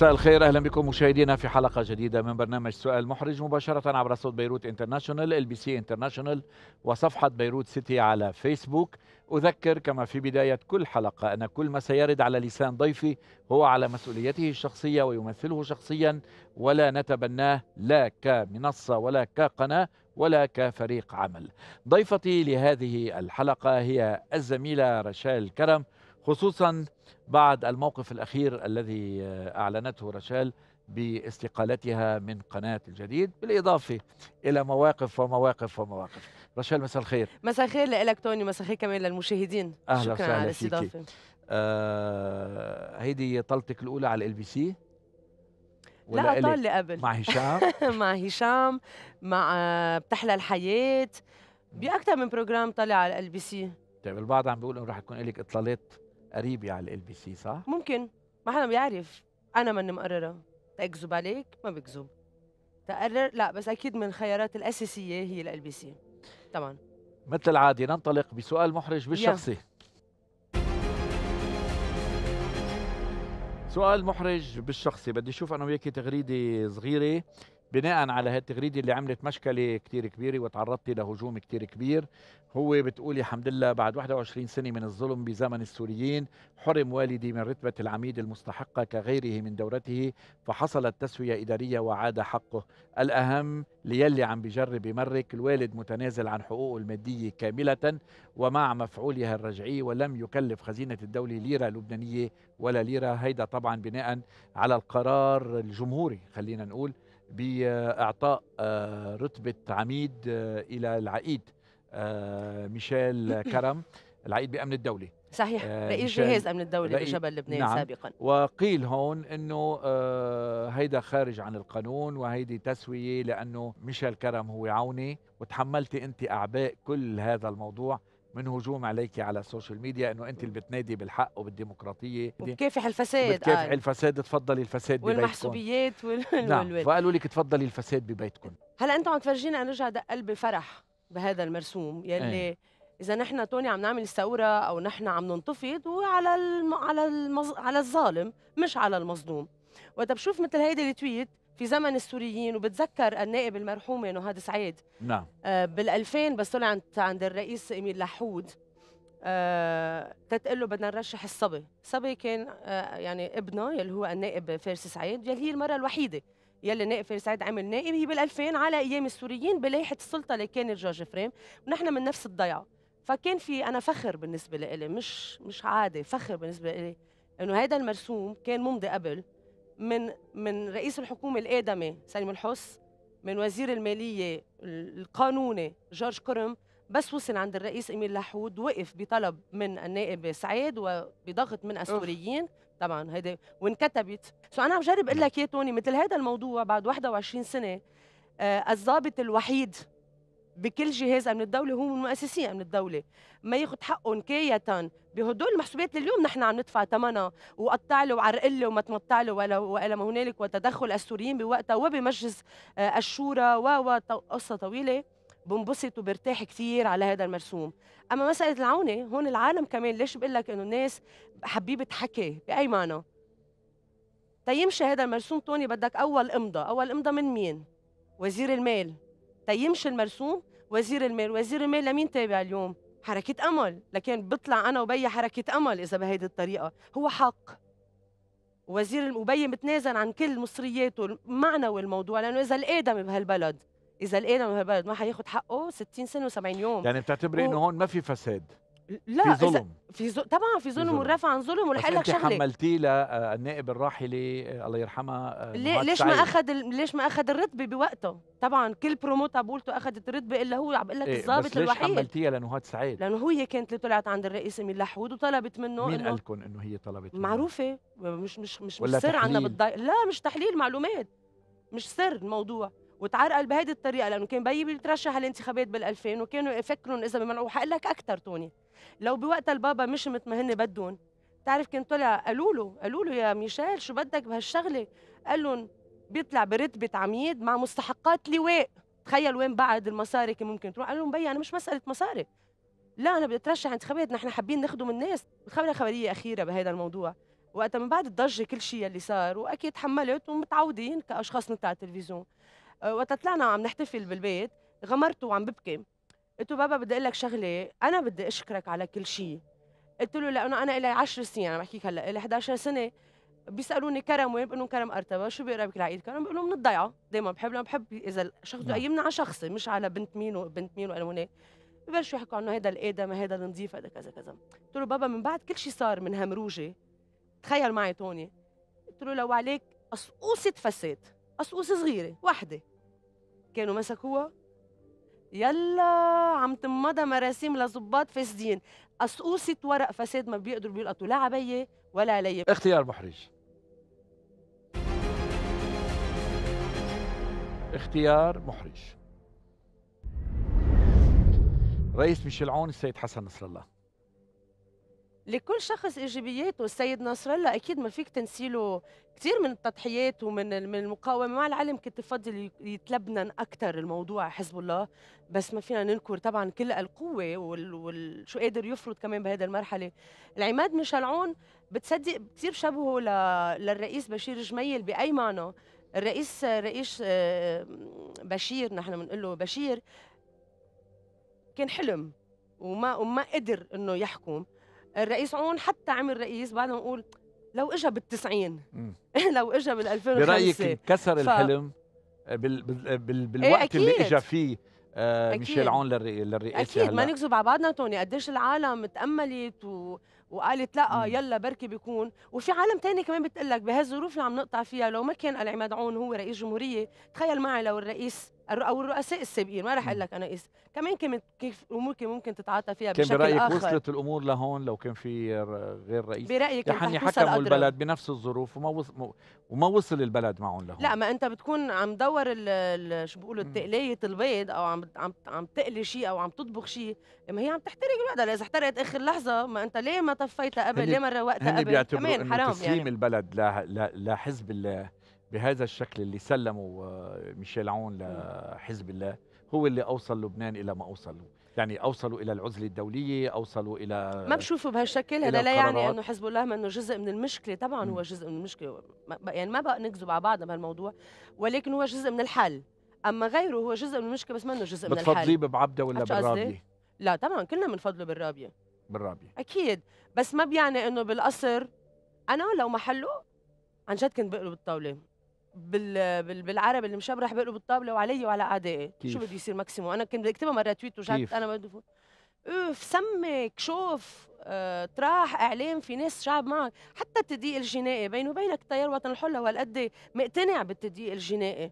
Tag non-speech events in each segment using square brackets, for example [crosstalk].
مساء الخير اهلا بكم مشاهدينا في حلقه جديده من برنامج سؤال محرج مباشره عبر صوت بيروت انترناشونال ال بي سي انترناشونال وصفحه بيروت سيتي على فيسبوك اذكر كما في بدايه كل حلقه ان كل ما سيرد على لسان ضيفي هو على مسؤوليته الشخصيه ويمثله شخصيا ولا نتبناه لا كمنصه ولا كقناه ولا كفريق عمل ضيفتي لهذه الحلقه هي الزميله رشال كرم خصوصا بعد الموقف الأخير الذي آه، أعلنته رشال باستقالتها من قناة الجديد بالإضافة إلى مواقف ومواقف ومواقف رشال مساء الخير مساء الخير لك توني مساء الخير كمان للمشاهدين أهلا شكرا على الاستضافة آه هيدي طلتك الأولى على ال بي سي لا طال قبل مع هشام [laughs] مع هشام مع آه، بتحلى الحياة بأكثر من بروجرام طلع على ال بي سي طيب البعض عم بيقول انه رح تكون لك اطلالات قريبة يعني على ال بي سي صح؟ ممكن ما حدا بيعرف انا ماني مقرره تكذب عليك ما بكذب تقرر لا بس اكيد من الخيارات الاساسيه هي ال بي سي طبعا مثل العاده ننطلق بسؤال محرج بالشخصي سؤال محرج بالشخصي بدي اشوف انا وياك تغريده صغيره بناء على هالتغريده اللي عملت مشكله كتير كبيره وتعرضت لهجوم كتير كبير هو بتقولي الحمد لله بعد 21 سنه من الظلم بزمن السوريين حرم والدي من رتبه العميد المستحقه كغيره من دورته فحصلت تسويه اداريه وعاد حقه الاهم ليلي عم بجرب يمرك الوالد متنازل عن حقوقه الماديه كامله ومع مفعولها الرجعي ولم يكلف خزينه الدوله ليره لبنانيه ولا ليره هيدا طبعا بناء على القرار الجمهوري خلينا نقول باعطاء آه، رتبه عميد آه، الى العقيد آه، ميشيل [clears throat] كرم العقيد بامن الدوله صحيح رئيس جهاز امن الدوله بجبل لبنان نعم. سابقا وقيل هون انه هيدا خارج عن القانون وهيدي تسويه لانه ميشيل كرم هو عوني وتحملتي انت اعباء كل هذا الموضوع من هجوم عليك على السوشيال ميديا انه انت اللي بتنادي بالحق وبالديمقراطيه وبكافح الفساد بتكافح آه. الفساد تفضلي الفساد ببيتكم والمحسوبيات وال... نعم فقالوا لك تفضلي الفساد ببيتكم هلا انتم عم تفرجينا انا رجع دق قلبي فرح بهذا المرسوم يلي ايه. اذا نحن توني عم نعمل ثوره او نحن عم ننتفض وعلى الم... على المز... على الظالم مش على المظلوم وقت بشوف مثل هيدي التويت في زمن السوريين وبتذكر النائب المرحوم نهاد سعيد نعم آه، بال2000 بس طلعت عند الرئيس امير لحود آه تتقول له بدنا نرشح الصبي الصبي كان آه يعني ابنه يلي هو النائب فارس سعيد يلي هي المره الوحيده يلي نائب فارس سعيد عمل نائب هي بال2000 على ايام السوريين بلايحه السلطه اللي كان جورج فريم ونحن من نفس الضيعه فكان في انا فخر بالنسبه لإلي مش مش عادي فخر بالنسبه لإلي انه هذا المرسوم كان ممضي قبل من من رئيس الحكومه الادمي سليم الحس من وزير الماليه القانوني جورج كرم بس وصل عند الرئيس اميل لحود وقف بطلب من النائب سعيد وبضغط من السوريين طبعا هيدا وانكتبت سو انا عم جرب اقول نعم. لك اياه توني مثل هذا الموضوع بعد 21 سنه آه، الضابط الوحيد بكل جهاز امن الدوله هو من مؤسسي امن الدوله ما ياخذ حقه نكايه بهدول المحسوبات اليوم نحن عم ندفع ثمنها وقطع له وعرق له وما تمطع له ولا ولا ما هنالك وتدخل السوريين بوقتها وبمجلس آه، الشورى و قصه طويله بنبسط وبرتاح كثير على هذا المرسوم اما مساله العونه هون العالم كمان ليش بقول لك انه الناس حبيبه حكي باي معنى تيمشي هذا المرسوم توني بدك اول امضه اول امضه من مين وزير المال تيمشي المرسوم وزير المال وزير المال لمين تابع اليوم حركة أمل لكن بطلع أنا وبي حركة أمل إذا بهيدي الطريقة هو حق وزير وبي متنازل عن كل مصرياته معنوي الموضوع لأنه إذا الآدم بهالبلد إذا الآدم بهالبلد ما حياخد حقه 60 سنة و70 يوم يعني بتعتبري و... إنه هون ما في فساد لا في ظلم في ز... طبعا في ظلم والرفع عن ظلم ولحق لك شغله حملتيه للنائب الراحلي آه، الله يرحمها آه، ليه ليش ما اخذ ال... ليش ما اخذ الرتبه بوقته طبعا كل بروموت بقولته اخذت الرتبه الا هو عم بقول لك إيه الضابط الوحيد ليش حملتيها لنهاد سعيد لانه هي كانت اللي طلعت عند الرئيس من لحود وطلبت منه مين قال لكم انه هي طلبت منه؟ معروفه مش مش مش, مش سر عندنا بالضي... لا مش تحليل معلومات مش سر الموضوع وتعرقل بهيدي الطريقه لانه كان بيي بيترشح الانتخابات بال2000 وكانوا يفكروا اذا بمنعوه حق لك اكثر توني لو بوقتها البابا مش مثل ما هن بدهم بتعرف كان طلع قالوا له قالوا له يا ميشيل شو بدك بهالشغله قال لهم بيطلع برتبه عميد مع مستحقات لواء تخيل وين بعد المصاري كان ممكن تروح قال لهم بيي انا مش مساله مصاري لا انا بدي اترشح انتخابات نحن حابين نخدم الناس خبره خبريه اخيره بهذا الموضوع وقتها من بعد الضجه كل شيء اللي صار واكيد تحملت ومتعودين كاشخاص نطلع التلفزيون وقت طلعنا عم نحتفل بالبيت غمرته وعم ببكي قلت له بابا بدي اقول لك شغله انا بدي اشكرك على كل شيء قلت له لانه انا لي 10 سنين انا بحكيك هلا لي 11 سنه بيسالوني كرم وين بقول لهم كرم ارتبه شو بيقربك العيد كرم بقول لهم من الضيعه دائما بحب لما بحب اذا الشخص بده يقيمنا نعم. على شخصي مش على بنت مين وبنت مين هناك ببلشوا يحكوا عنه هذا الادم هذا النظيف هذا كذا كذا قلت له بابا من بعد كل شيء صار من همروجه تخيل معي توني قلت له لو عليك قصقوصه فساد قصقوصه صغيره واحده كانوا مسكوها يلا عم تمضى مراسيم لظباط فاسدين قصقوصة ورق فساد ما بيقدروا بيلقطوا لا عبيه ولا علي اختيار محرج اختيار محرج رئيس ميشيل عون السيد حسن نصر الله لكل شخص ايجابياته السيد نصر الله اكيد ما فيك تنسيله كثير من التضحيات ومن من المقاومه مع العلم كنت بفضل يتلبنن اكثر الموضوع حزب الله بس ما فينا ننكر طبعا كل القوه وال... شو قادر يفرض كمان بهذا المرحله العماد مشلعون بتصدق كثير شبهه للرئيس بشير جميل باي معنى الرئيس رئيس آه، بشير نحن بنقول له بشير كان حلم وما وما قدر انه يحكم الرئيس عون حتى عمل رئيس بعدنا نقول لو اجى بالتسعين [laughs] لو اجى بال 2005 برايك انكسر ف... الحلم آه، بال... بال... آه، بال... إيه، بالوقت ايه اللي اجى فيه آه ميشيل عون للرئ... للرئاسه اكيد هلأ. ما نكذب على بعضنا توني قديش العالم تاملت و... وقالت لا مم. يلا بركي بيكون وفي عالم تاني كمان بتقول لك بهالظروف اللي عم نقطع فيها لو ما كان العماد عون هو رئيس جمهوريه تخيل معي لو الرئيس او الرؤساء السابقين ما رح اقول لك انا اسم كمان كمان كيف الامور كان ممكن تتعاطى فيها بشكل اخر كان برايك آخر. وصلت الامور لهون لو كان في غير رئيس برايك يعني حكموا البلد بنفس الظروف وما وصل وما وصل البلد معهم لهون لا ما انت بتكون عم دور شو بيقولوا تقلايه البيض او عم عم عم تقلي شيء او عم تطبخ شيء ما هي عم تحترق الوقت اذا احترقت اخر لحظه ما انت ليه ما طفيتها قبل ليه ما روقتها قبل كمان حرام يعني تسليم البلد لحزب الله بهذا الشكل اللي سلمه آه، ميشيل عون لحزب الله هو اللي اوصل لبنان الى ما اوصل له يعني اوصلوا الى العزله الدوليه اوصلوا الى ما بشوفه بهالشكل هذا لا يعني انه حزب الله منه جزء من المشكله طبعا هو جزء من المشكله يعني ما بقى نكذب على بعضنا بهالموضوع ولكن هو جزء من الحل اما غيره هو جزء من المشكله بس منه جزء من الحل بتفضليه بعبده ولا بالرابيه لا طبعا كلنا بنفضله بالرابيه بالرابيه اكيد بس ما بيعني انه بالقصر انا لو محله عن جد كنت بقلب الطاوله بال بالعربي اللي مشبرح بقلب الطابله وعلي وعلى اعدائي شو بده يصير ماكسيمو انا كنت بدي اكتبها مره تويت وجعت انا بدي اوف سمك شوف آه، تراح اعلام في ناس شعب معك حتى التضييق الجنائي بينه وبينك تيار وطن الحله وهالقد مقتنع بالتضييق الجنائي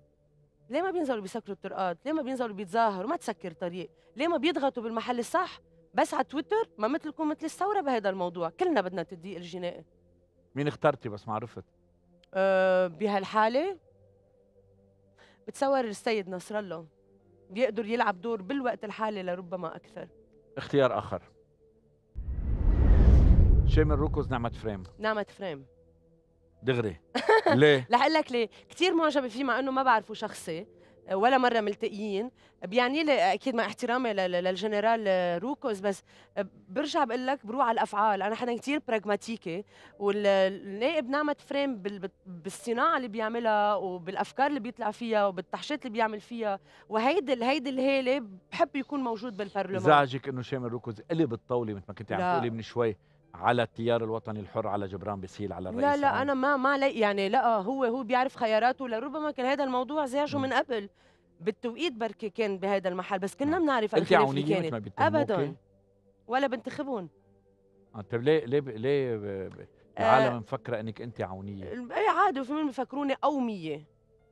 ليه ما بينزلوا بيسكروا الطرقات ليه ما بينزلوا بيتظاهروا ما تسكر طريق ليه ما بيضغطوا بالمحل الصح بس على تويتر ما مثلكم مثل الثوره بهذا الموضوع كلنا بدنا التضييق الجنائي مين اخترتي بس ما عرفت آه، بهالحاله بتصور السيد نصر الله بيقدر يلعب دور بالوقت الحالي لربما اكثر اختيار اخر شامل روكوز نعمة فريم نعمة فريم دغري [laughs] ليه؟ رح اقول لك ليه، كثير معجبة فيه مع انه ما بعرفه شخصي ولا مره ملتقيين بيعني لي اكيد مع احترامي للجنرال روكوز بس برجع بقول لك بروح على الافعال انا حدا كثير براغماتيكي والنائب نعمه فريم بالصناعه اللي بيعملها وبالافكار اللي بيطلع فيها وبالتحشيط اللي بيعمل فيها وهيدي هيدي الهاله بحب يكون موجود بالبرلمان زعجك انه شامل روكوز قلب الطاوله مثل ما كنت عم تقولي من شوي على التيار الوطني الحر على جبران بسيل على الرئيس لا لا انا ما ما لي يعني لا آه، هو هو بيعرف خياراته لربما كان هذا الموضوع زعجه من قبل بالتوقيت بركي كان بهذا المحل بس كنا بنعرف انت عونيه ما ابدا ولا بنتخبهم انت آه، طيب ليه ليه ليه آه، العالم مفكره انك انت عونيه اي عادي في مين بفكروني قوميه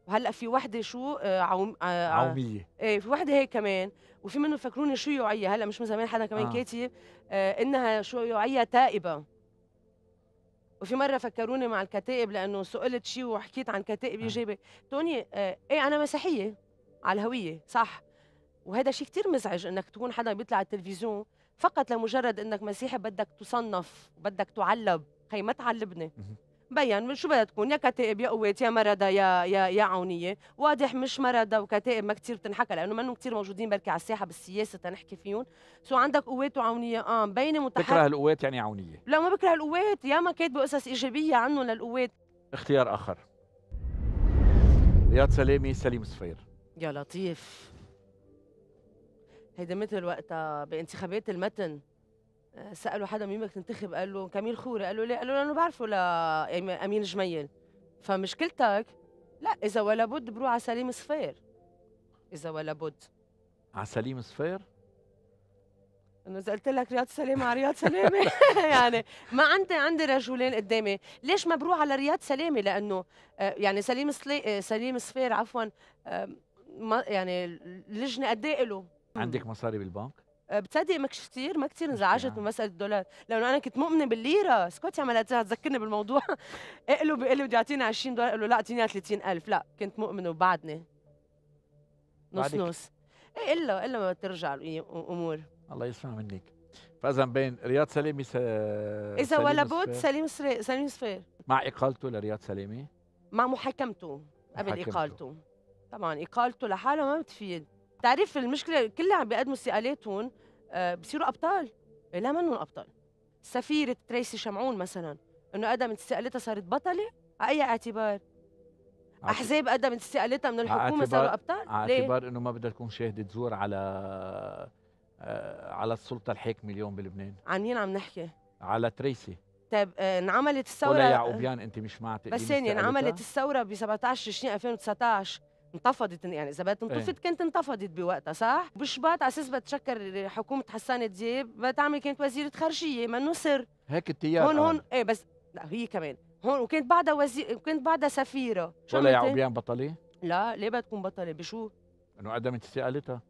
وهلا في وحده شو آه، عوم آه، آه، عوميه ايه في وحده هيك كمان وفي منهم فكروني شيوعيه هلا مش من زمان حدا كمان آه. كاتب آه انها شيوعيه تائبه وفي مره فكروني مع الكتائب لانه سئلت شيء وحكيت عن كتائب ايجابي آه. توني آه ايه انا مسيحيه على الهويه صح وهذا شيء كثير مزعج انك تكون حدا بيطلع على التلفزيون فقط لمجرد انك مسيحي بدك تصنف بدك تعلب هي ما تعلبني بين من شو بدها تكون يا كتائب يا قوات يا مرضى يا يا يا عونيه واضح مش مرضى وكتائب ما كثير بتنحكى لانه منهم كثير موجودين بركي على الساحه بالسياسه تنحكي فيهم سو عندك قوات وعونيه اه مبينه متحركه بكره القوات يعني عونيه لا ما بكره القوات يا ما كاتبه قصص ايجابيه عنهم للقوات اختيار اخر رياض سلامي سليم صفير يا لطيف هيدا مثل وقتها بانتخابات المتن سالوا حدا مين بدك تنتخب قال له كميل خوري قال له ليه قال له لانه بعرفه لامين يعني جميل فمشكلتك لا اذا ولا بد بروح على سليم صفير اذا ولا بد على سليم صفير انه اذا قلت لك رياض سلامه على رياض سلامه [laughs] [laughs] يعني ما عندي عندي رجلين قدامي ليش ما بروح على رياض سلامه لانه آه، يعني سليم سلي آه، سليم صفير عفوا آه، ما يعني اللجنه قد ايه له عندك مصاري بالبنك آه، بتصدق ماكش كثير ما كثير انزعجت يعني. من مساله الدولار لانه انا كنت مؤمنه بالليره سكوتي عملتها تذكرني بالموضوع [laughs] اقلوا بيقول لي بدي اعطيني 20 دولار اقول له لا اعطيني 30000 لا كنت مؤمنه وبعدني نص نص ايه الا الا ما ترجع الامور إيه، الله يسمع منك فاذا بين رياض سليمي س... اذا ولا بد سليم سري... سليم صفير مع اقالته لرياض سليمي مع محاكمته قبل اقالته طبعا اقالته لحاله ما بتفيد تعرف المشكله كلها عم بيقدموا استقالاتهم آه، بصيروا ابطال إيه، لا منهم ابطال سفيره تريسي شمعون مثلا انه قدمت استقالتها صارت بطله على اي اعتبار؟ احزاب قدمت استقالتها من الحكومه صاروا ابطال على اعتبار انه ما بدها تكون شاهده زور على آه، على السلطه الحاكمه اليوم بلبنان عن مين عم نحكي؟ على تريسي طيب آه، انعملت الثوره ولا يعقوبيان انت مش معتقدين بس ثانيه انعملت الثوره ب 17 تشرين 2019 انتفضت يعني اذا بدها تنتفض إيه. كانت انتفضت بوقتها صح؟ بشباط على اساس بتشكر حكومه حسان دياب بتعمل كانت وزيره خارجيه منه سر هيك التيار هون هون ايه بس لا هي كمان هون وكانت بعدها وزير وكانت بعدها سفيره شو ولا يعقوبيان بطله؟ لا ليه بدها تكون بطله بشو؟ انه قدمت استقالتها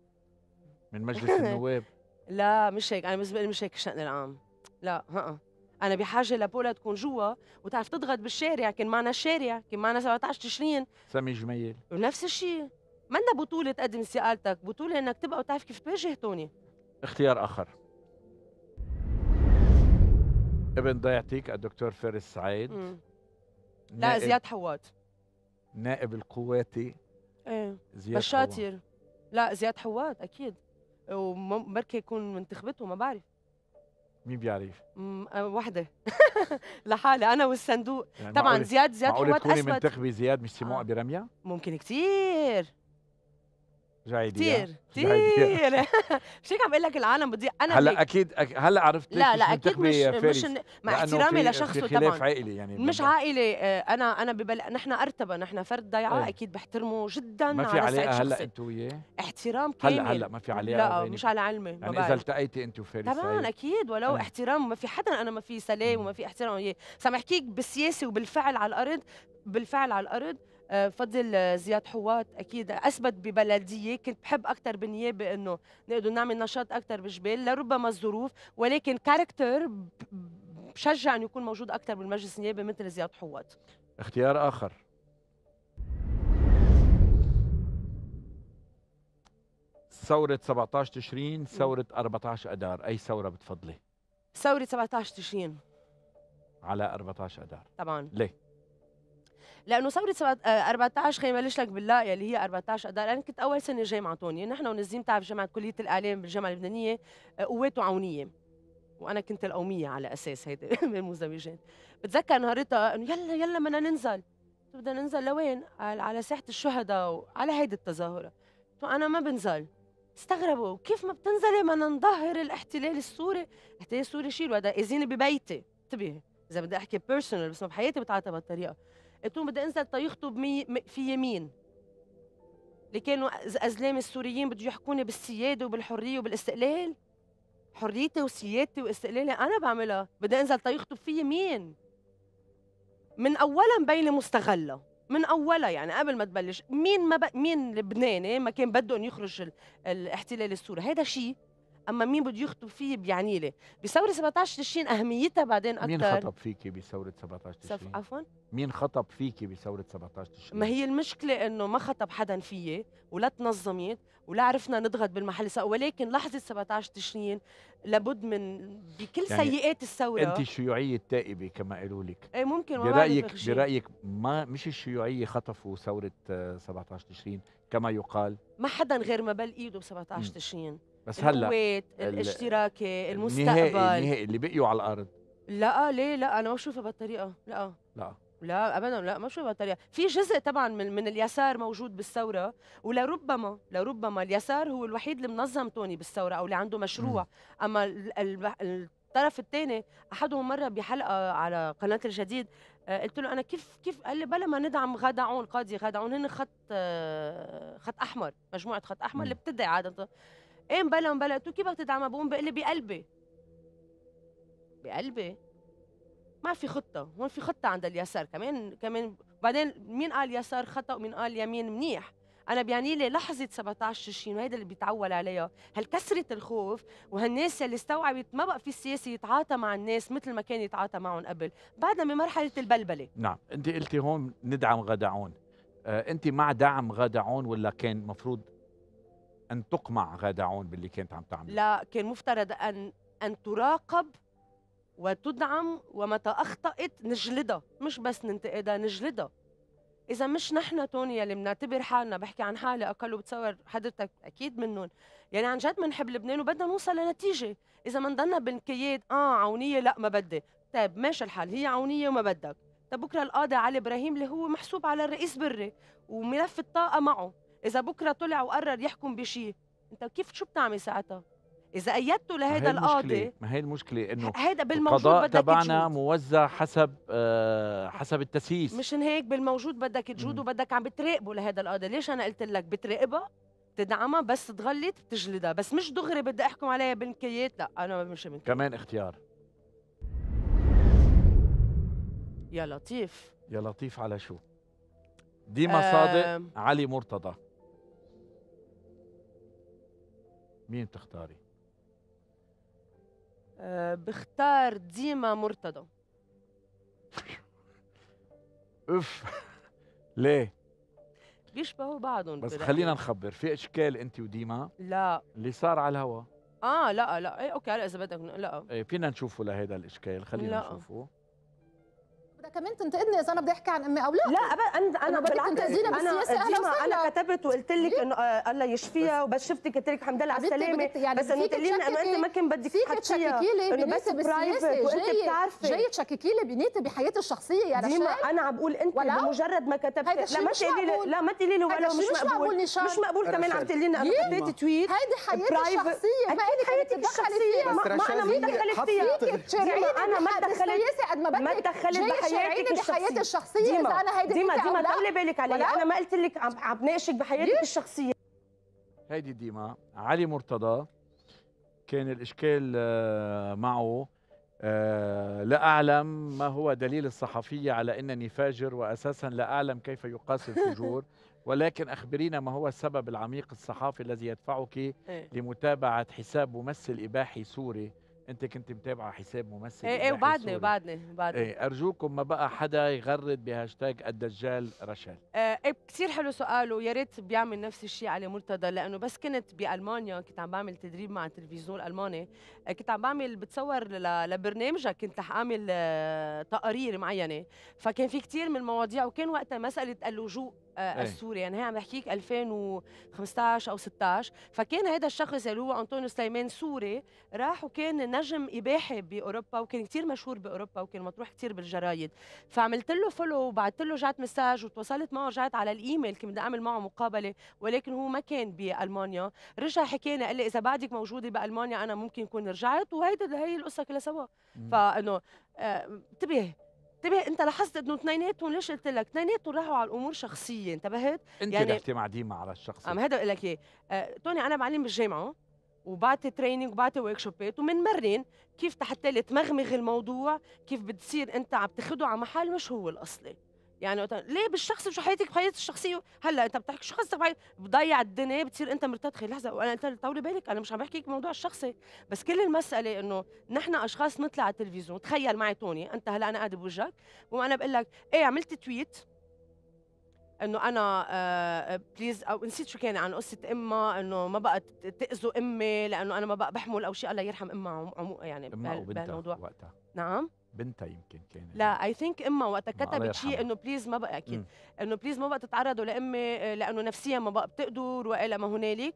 من مجلس النواب [laughs] لا مش هيك انا مش هيك الشان العام لا ها انا بحاجه لبولا تكون جوا وتعرف تضغط بالشارع كان معنا الشارع كان معنا 17 تشرين سامي جميل ونفس الشيء ما لنا بطوله تقدم استقالتك بطوله انك تبقى وتعرف كيف تواجه توني اختيار اخر ابن ضيعتك الدكتور فارس سعيد لا زياد حواد نائب القواتي ايه زياد بشاطر لا زياد حواد اكيد ومركي يكون منتخبته ما بعرف مين بيعرف؟ آه، وحده [laughs] لحالي انا والصندوق يعني طبعا زياد زياد معقول تكوني منتخبه زياد مش سموع آه. برميه؟ ممكن كثير جعيدي كتير كتير [laughs] مش هيك عم اقول لك العالم بتضيع انا هلا اكيد أك... هلا عرفت لا لا اكيد مش مش ن... مع احترامي لشخصه طبعا خلاف عائلي يعني مش عائلي آه، انا انا ببل... نحن ارتبه نحن فرد ضيعه ايه. اكيد بحترمه جدا ما في علاقه هلا انت وياه احترام كامل هلا هلا ما في علاقه لا مش على علمي يعني اذا التقيتي انت وفارس طبعا اكيد ولو ايه. احترام ما في حدا انا ما في سلام وما إيه. في احترام وياه بس عم بالسياسه وبالفعل على الارض بالفعل على الارض آه، فضل آه، زياد حوات اكيد اثبت ببلديه كنت بحب اكثر بالنيابه انه نقدر نعمل نشاط اكثر بالجبال لربما الظروف ولكن كاركتر بشجع انه يكون موجود اكثر بالمجلس النيابي مثل زياد حوات اختيار اخر ثورة 17 تشرين ثورة 14 أدار أي ثورة بتفضلي؟ ثورة 17 تشرين على 14 أدار طبعا ليه؟ لانه ثوره 14 خلينا نبلش لك باللا يلي هي 14 اذار انا كنت اول سنه جامعه توني نحن ونزيم تعرف جامعه كليه الاعلام بالجامعه اللبنانيه آه، قوات وعونيه وانا كنت القوميه على اساس هيدا [laughs] من المزدوجين بتذكر نهارتها انه يلا يلا بدنا ننزل بدنا ننزل لوين؟ قال على ساحه الشهداء وعلى هيدي التظاهره قلت انا ما بنزل استغربوا كيف ما بتنزلي ما نظهر الاحتلال السوري الاحتلال إيه السوري شيل هذا اذيني ببيتي انتبهي اذا بدي احكي بيرسونال بس ما بحياتي بتعاطى بهالطريقه قلت لهم بدي انزل تيخطب في يمين اللي كانوا ازلام السوريين بده يحكوني بالسياده وبالحريه وبالاستقلال حريتي وسيادتي واستقلالي انا بعملها بدي انزل تيخطب في يمين من اولها مبينه مستغله من اولها يعني قبل ما تبلش مين ما ب... مين لبناني ما كان بده ان يخرج ال... الاحتلال السوري هذا شيء اما مين بده يخطب فيه بيعني لي بثوره 17 تشرين اهميتها بعدين اكثر مين خطب فيكي بثوره 17 تشرين عفوا مين خطب فيكي بثوره 17 تشرين ما هي المشكله انه ما خطب حدا فيي ولا تنظمت ولا عرفنا نضغط بالمحل سوا ولكن لحظه 17 تشرين لابد من بكل يعني سيئات الثوره انت الشيوعيه التائبه كما قالوا لك ايه ممكن برايك برايك ما مش الشيوعيه خطفوا ثوره 17 آه، تشرين كما يقال ما حدا غير ما بل ايده ب 17 تشرين بس هلا الكويت الاشتراكي المستقبل النهائي اللي بقيوا على الارض لا ليه لا انا ما بشوفها بهالطريقه لا لا لا ابدا لا ما بشوفها بهالطريقه في جزء طبعا من, من اليسار موجود بالثوره ولربما لربما اليسار هو الوحيد اللي منظم توني بالثوره او اللي عنده مشروع م. اما ال ال ال الطرف الثاني احدهم مره بحلقه على قناه الجديد آه، قلت له انا كيف كيف قال لي بلا ما ندعم غادعون قاضي غادعون هن خط آه، خط احمر مجموعه خط احمر اللي بتدعي عاده ايه مبلا مبلا تو كيف بدك تدعم ابوهم بقول لي بقلبي بقلبي ما في خطه هون في خطه عند اليسار كمان كمان بعدين مين قال يسار خطا ومين قال يمين منيح انا بيعني لي لحظه 17 تشرين وهيدا اللي بيتعول عليها هالكسره الخوف وهالناس اللي استوعبت ما بقى في سياسة يتعاطى مع الناس مثل ما كان يتعاطى معهم قبل بعدنا بمرحله البلبله نعم انت قلتي هون ندعم غدعون آه، انت مع دعم غدعون ولا كان مفروض ان تقمع غاده عون باللي كانت عم تعمله لا كان مفترض ان ان تراقب وتدعم ومتى اخطات نجلدها مش بس ننتقدها نجلدها اذا مش نحن توني يلي بنعتبر حالنا بحكي عن حالي اقل وبتصور حضرتك اكيد منهم يعني عن جد بنحب لبنان وبدنا نوصل لنتيجه اذا ما نضلنا بنكيات اه عونيه لا ما بدي طيب ماشي الحال هي عونيه وما بدك طب بكره القاضي علي ابراهيم اللي هو محسوب على الرئيس بري وملف الطاقه معه اذا بكره طلع وقرر يحكم بشيء انت كيف شو بتعمل ساعتها اذا ايدته لهذا القاضي ما هي المشكله انه هذا بالموجود القضاء تبعنا موزع حسب آه حسب التسييس مشان هيك بالموجود بدك تجود وبدك عم بتراقبه لهذا القاضي ليش انا قلت لك بتراقبها بتدعمها بس تغلط بتجلدها بس مش دغري بدي احكم عليها بنكيات لا انا مش من كمان اختيار يا لطيف يا لطيف على شو ديما صادق علي مرتضى مين بتختاري؟ أه بختار ديما مرتضى [laughs] اف [laughs] ليه؟ بيشبهوا بعضهم بس خلينا نخبر في اشكال انت وديما؟ لا اللي صار على الهوا اه لا لا ايه اوكي هلا اذا بدك لا ايه فينا نشوفه لهيدا الاشكال خلينا لا. نشوفه كمان تنتقدني اذا انا بدي احكي عن امي او لا لا ابدا انا انا بالعكس انا انا, أنا كتبت وقلت لك انه الله يشفيها وبس شفتك قلت لك الحمد لله على السلامه يعني بس انه لي انه انت ما كان بدك تحكيها انه بس برايفت وانت بتعرفي جاي تشككي لي بنيتي بحياتي الشخصيه يا رشا ديما انا عم بقول انت بمجرد ما كتبت لا ما تقولي لي لا ما تقولي لي ولا مش مقبول مش مقبول كمان عم تقولي لي انه كتبتي تويت هيدي حياتي الشخصيه ما هيدي حياتك الشخصيه ما انا ما دخلت فيها ما انا ما دخلت ما دخلت بحياتي حياتك الشخصيه الشخصيه ديما. اذا انا هيدي ديما ديما طولي بالك علي انا ما قلت لك عم بناقشك بحياتك الشخصيه هيدي ديما علي مرتضى كان الاشكال آه، معه آه، لا أعلم ما هو دليل الصحفية على أنني فاجر وأساسا لا أعلم كيف يقاس الفجور [laughs] ولكن أخبرينا ما هو السبب العميق الصحافي الذي يدفعك إيه. لمتابعة حساب ممثل إباحي سوري انت كنت متابعه حساب ممثل ايه ايه وبعدني وبعدني وبعدنا ايه ارجوكم ما بقى حدا يغرد بهاشتاج الدجال رشال آه، ايه, ايه كثير حلو سؤاله يا ريت بيعمل نفس الشيء علي مرتضى لانه بس كنت بالمانيا كنت عم بعمل تدريب مع التلفزيون الالماني آه، كنت عم بعمل بتصور لبرنامجك كنت رح اعمل آه، تقارير معينه فكان في كثير من المواضيع وكان وقتها مساله اللجوء آه، إيه. السوري يعني هي عم بحكيك 2015 او 16 فكان هذا الشخص اللي هو انطونيو سليمان سوري راح وكان نجم اباحي باوروبا وكان كثير مشهور باوروبا وكان مطروح كثير بالجرايد فعملت له فولو وبعثت له جات مساج وتواصلت معه رجعت على الايميل كنت بدي اعمل معه مقابله ولكن هو ما كان بالمانيا رجع حكينا قال لي اذا بعدك موجوده بالمانيا انا ممكن اكون رجعت وهيدا هي القصه كلها سوا فانه آه، انتبه انتبه انت لاحظت انه اثنيناتهم ليش قلت لك اثنيناتهم راحوا على الامور شخصيه انتبهت انت يعني رحتي مع ديما على الشخص عم هذا بقول لك ايه آه، توني انا معلم بالجامعه وبعطي تريننج وبعطي ورك شوبات ومنمرن كيف حتى تمغمغ الموضوع كيف بتصير انت عم تاخده على محل مش هو الاصلي يعني ليه بالشخص مش حياتك بحياتي الشخصيه هلا انت بتحكي شخصيتك بحياتي بتضيع الدنيا بتصير انت مرتدخ لحظه وانا انت طولي بالك انا مش عم بحكيك موضوع الشخصي بس كل المساله انه نحن اشخاص نطلع على التلفزيون تخيل معي توني انت هلا انا قاعده بوجهك وانا بقول لك ايه عملت تويت انه انا آه بليز آه، او نسيت شو كان عن قصه امها انه ما بقى تاذوا امي لانه انا ما بقى بحمل او شيء الله يرحم امها عمو يعني بهالموضوع نعم بنتها يمكن كان لا اي ثينك امها وقتها كتبت شيء انه بليز ما بقى اكيد انه بليز ما بقى تتعرضوا لامي آه، لانه نفسيا ما بقى بتقدر والى ما هنالك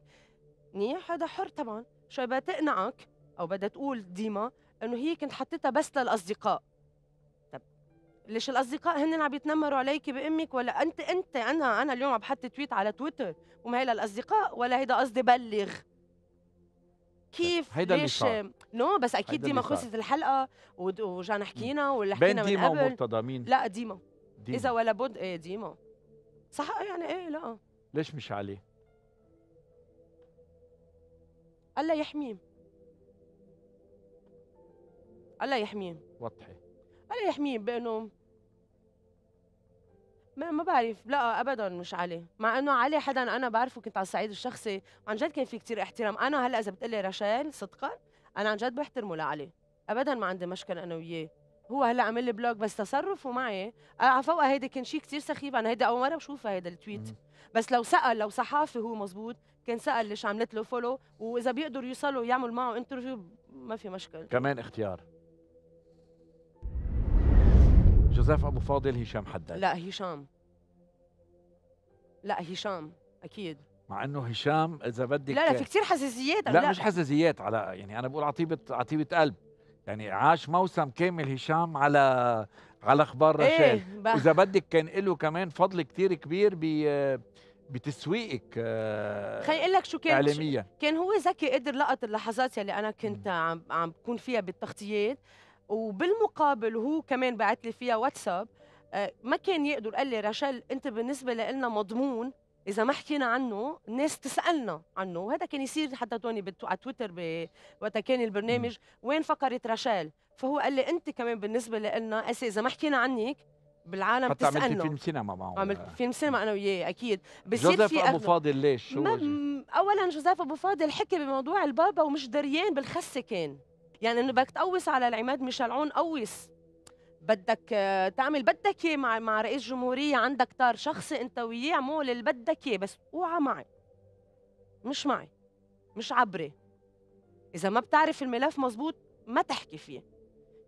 منيح هذا حر طبعا شو بدها تقنعك او بدها تقول ديما انه هي كنت حطيتها بس للاصدقاء طب ليش الاصدقاء هن عم يتنمروا عليكي بامك ولا انت انت انا انا اليوم عم بحط تويت على تويتر وما هي للاصدقاء ولا هيدا قصدي بلغ كيف هيدا ليش نو بس اكيد ديما خلصت الحلقه ورجعنا حكينا واللي حكينا من ديما قبل ومرتضى مين؟ لا ديما. ديما اذا ولا بد ايه ديما صح إيه، يعني ايه لا ليش مش علي؟ الله يحميه الله يحميه وضحي الله يحميه بانه ما ما بعرف لا ابدا مش علي مع انه علي حدا انا بعرفه كنت على الصعيد الشخصي عن جد كان في كثير احترام انا هلا اذا بتقلي رشال صدقا انا عن جد بحترمه لعلي ابدا ما عندي مشكله انا وياه هو هلا عمل لي بلوج بس تصرفه معي على أه، فوق هيدا كان شيء كثير سخيف انا هيدا اول مره بشوفها هيدا التويت بس لو سال لو صحافي هو مزبوط كان سال ليش عملت له فولو واذا بيقدروا يوصلوا يعمل معه انترفيو ما في مشكل كمان اختيار جوزيف ابو فاضل هشام حداد لا هشام لا هشام اكيد مع انه هشام اذا بدك لا لا في كثير حساسيات لا, لا مش حساسيات على يعني انا بقول عطيبه عطيبه قلب يعني عاش موسم كامل هشام على على اخبار إيه، رشاد إيه اذا بدك كان له كمان فضل كثير كبير ب بتسويقك آه، خليني اقول لك شو كان اعلاميا كان هو ذكي قدر لقط اللحظات يلي انا كنت عم عم بكون فيها بالتغطيات وبالمقابل هو كمان بعت لي فيها واتساب آه، ما كان يقدر قال لي رشل انت بالنسبه لنا مضمون اذا ما حكينا عنه الناس تسالنا عنه وهذا كان يصير حتى توني على تويتر وقتها كان البرنامج وين فقره رشال فهو قال لي انت كمان بالنسبه لنا اسي اذا ما حكينا عنك بالعالم حتى تسالنا عملت فيلم سينما معه عملت فيلم سينما انا وياه اكيد بس جوزيف في ابو فاضل ليش شو اولا جوزيف ابو فاضل حكي بموضوع البابا ومش دريان بالخسه كان يعني انه بدك تقوس على العماد عون قوس بدك آه، تعمل بدك اياه مع مع رئيس جمهوريه عندك طار شخصي انت وياه اعمل اللي بدك اياه بس اوعى معي مش معي مش عبري اذا ما بتعرف الملف مزبوط ما تحكي فيه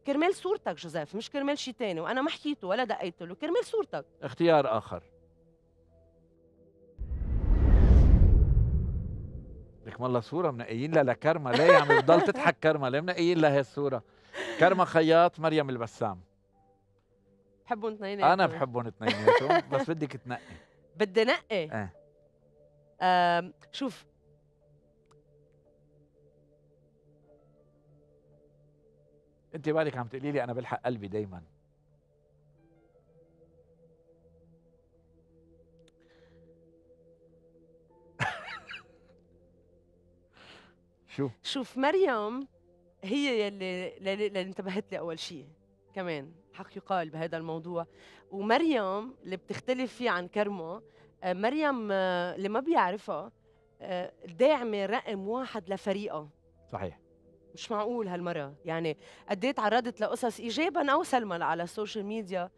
كرمال صورتك جوزيف مش كرمال شيء ثاني وانا ما حكيته ولا دقيت له كرمال صورتك اختيار اخر لك الله صوره منقيين لها لكرمه ليه عم يعني بتضل تضحك كرمه ليه منقيين لها الصوره كرمه خياط مريم البسام بحبهم اثنيناتهم انا بحبهم اثنيناتهم [laughs] بس بدك تنقي بدي نقي ايه آه شوف انت بالك عم تقولي لي انا بلحق قلبي دايما شو شوف مريم هي يلي اللي انتبهت لي اول شيء كمان حق يقال بهذا الموضوع ومريم اللي بتختلف فيه عن كرمه آه، مريم آه، اللي ما بيعرفها آه، داعمه رقم واحد لفريقها صحيح مش معقول هالمره يعني قد ايه تعرضت لقصص ايجابا او سلما على السوشيال ميديا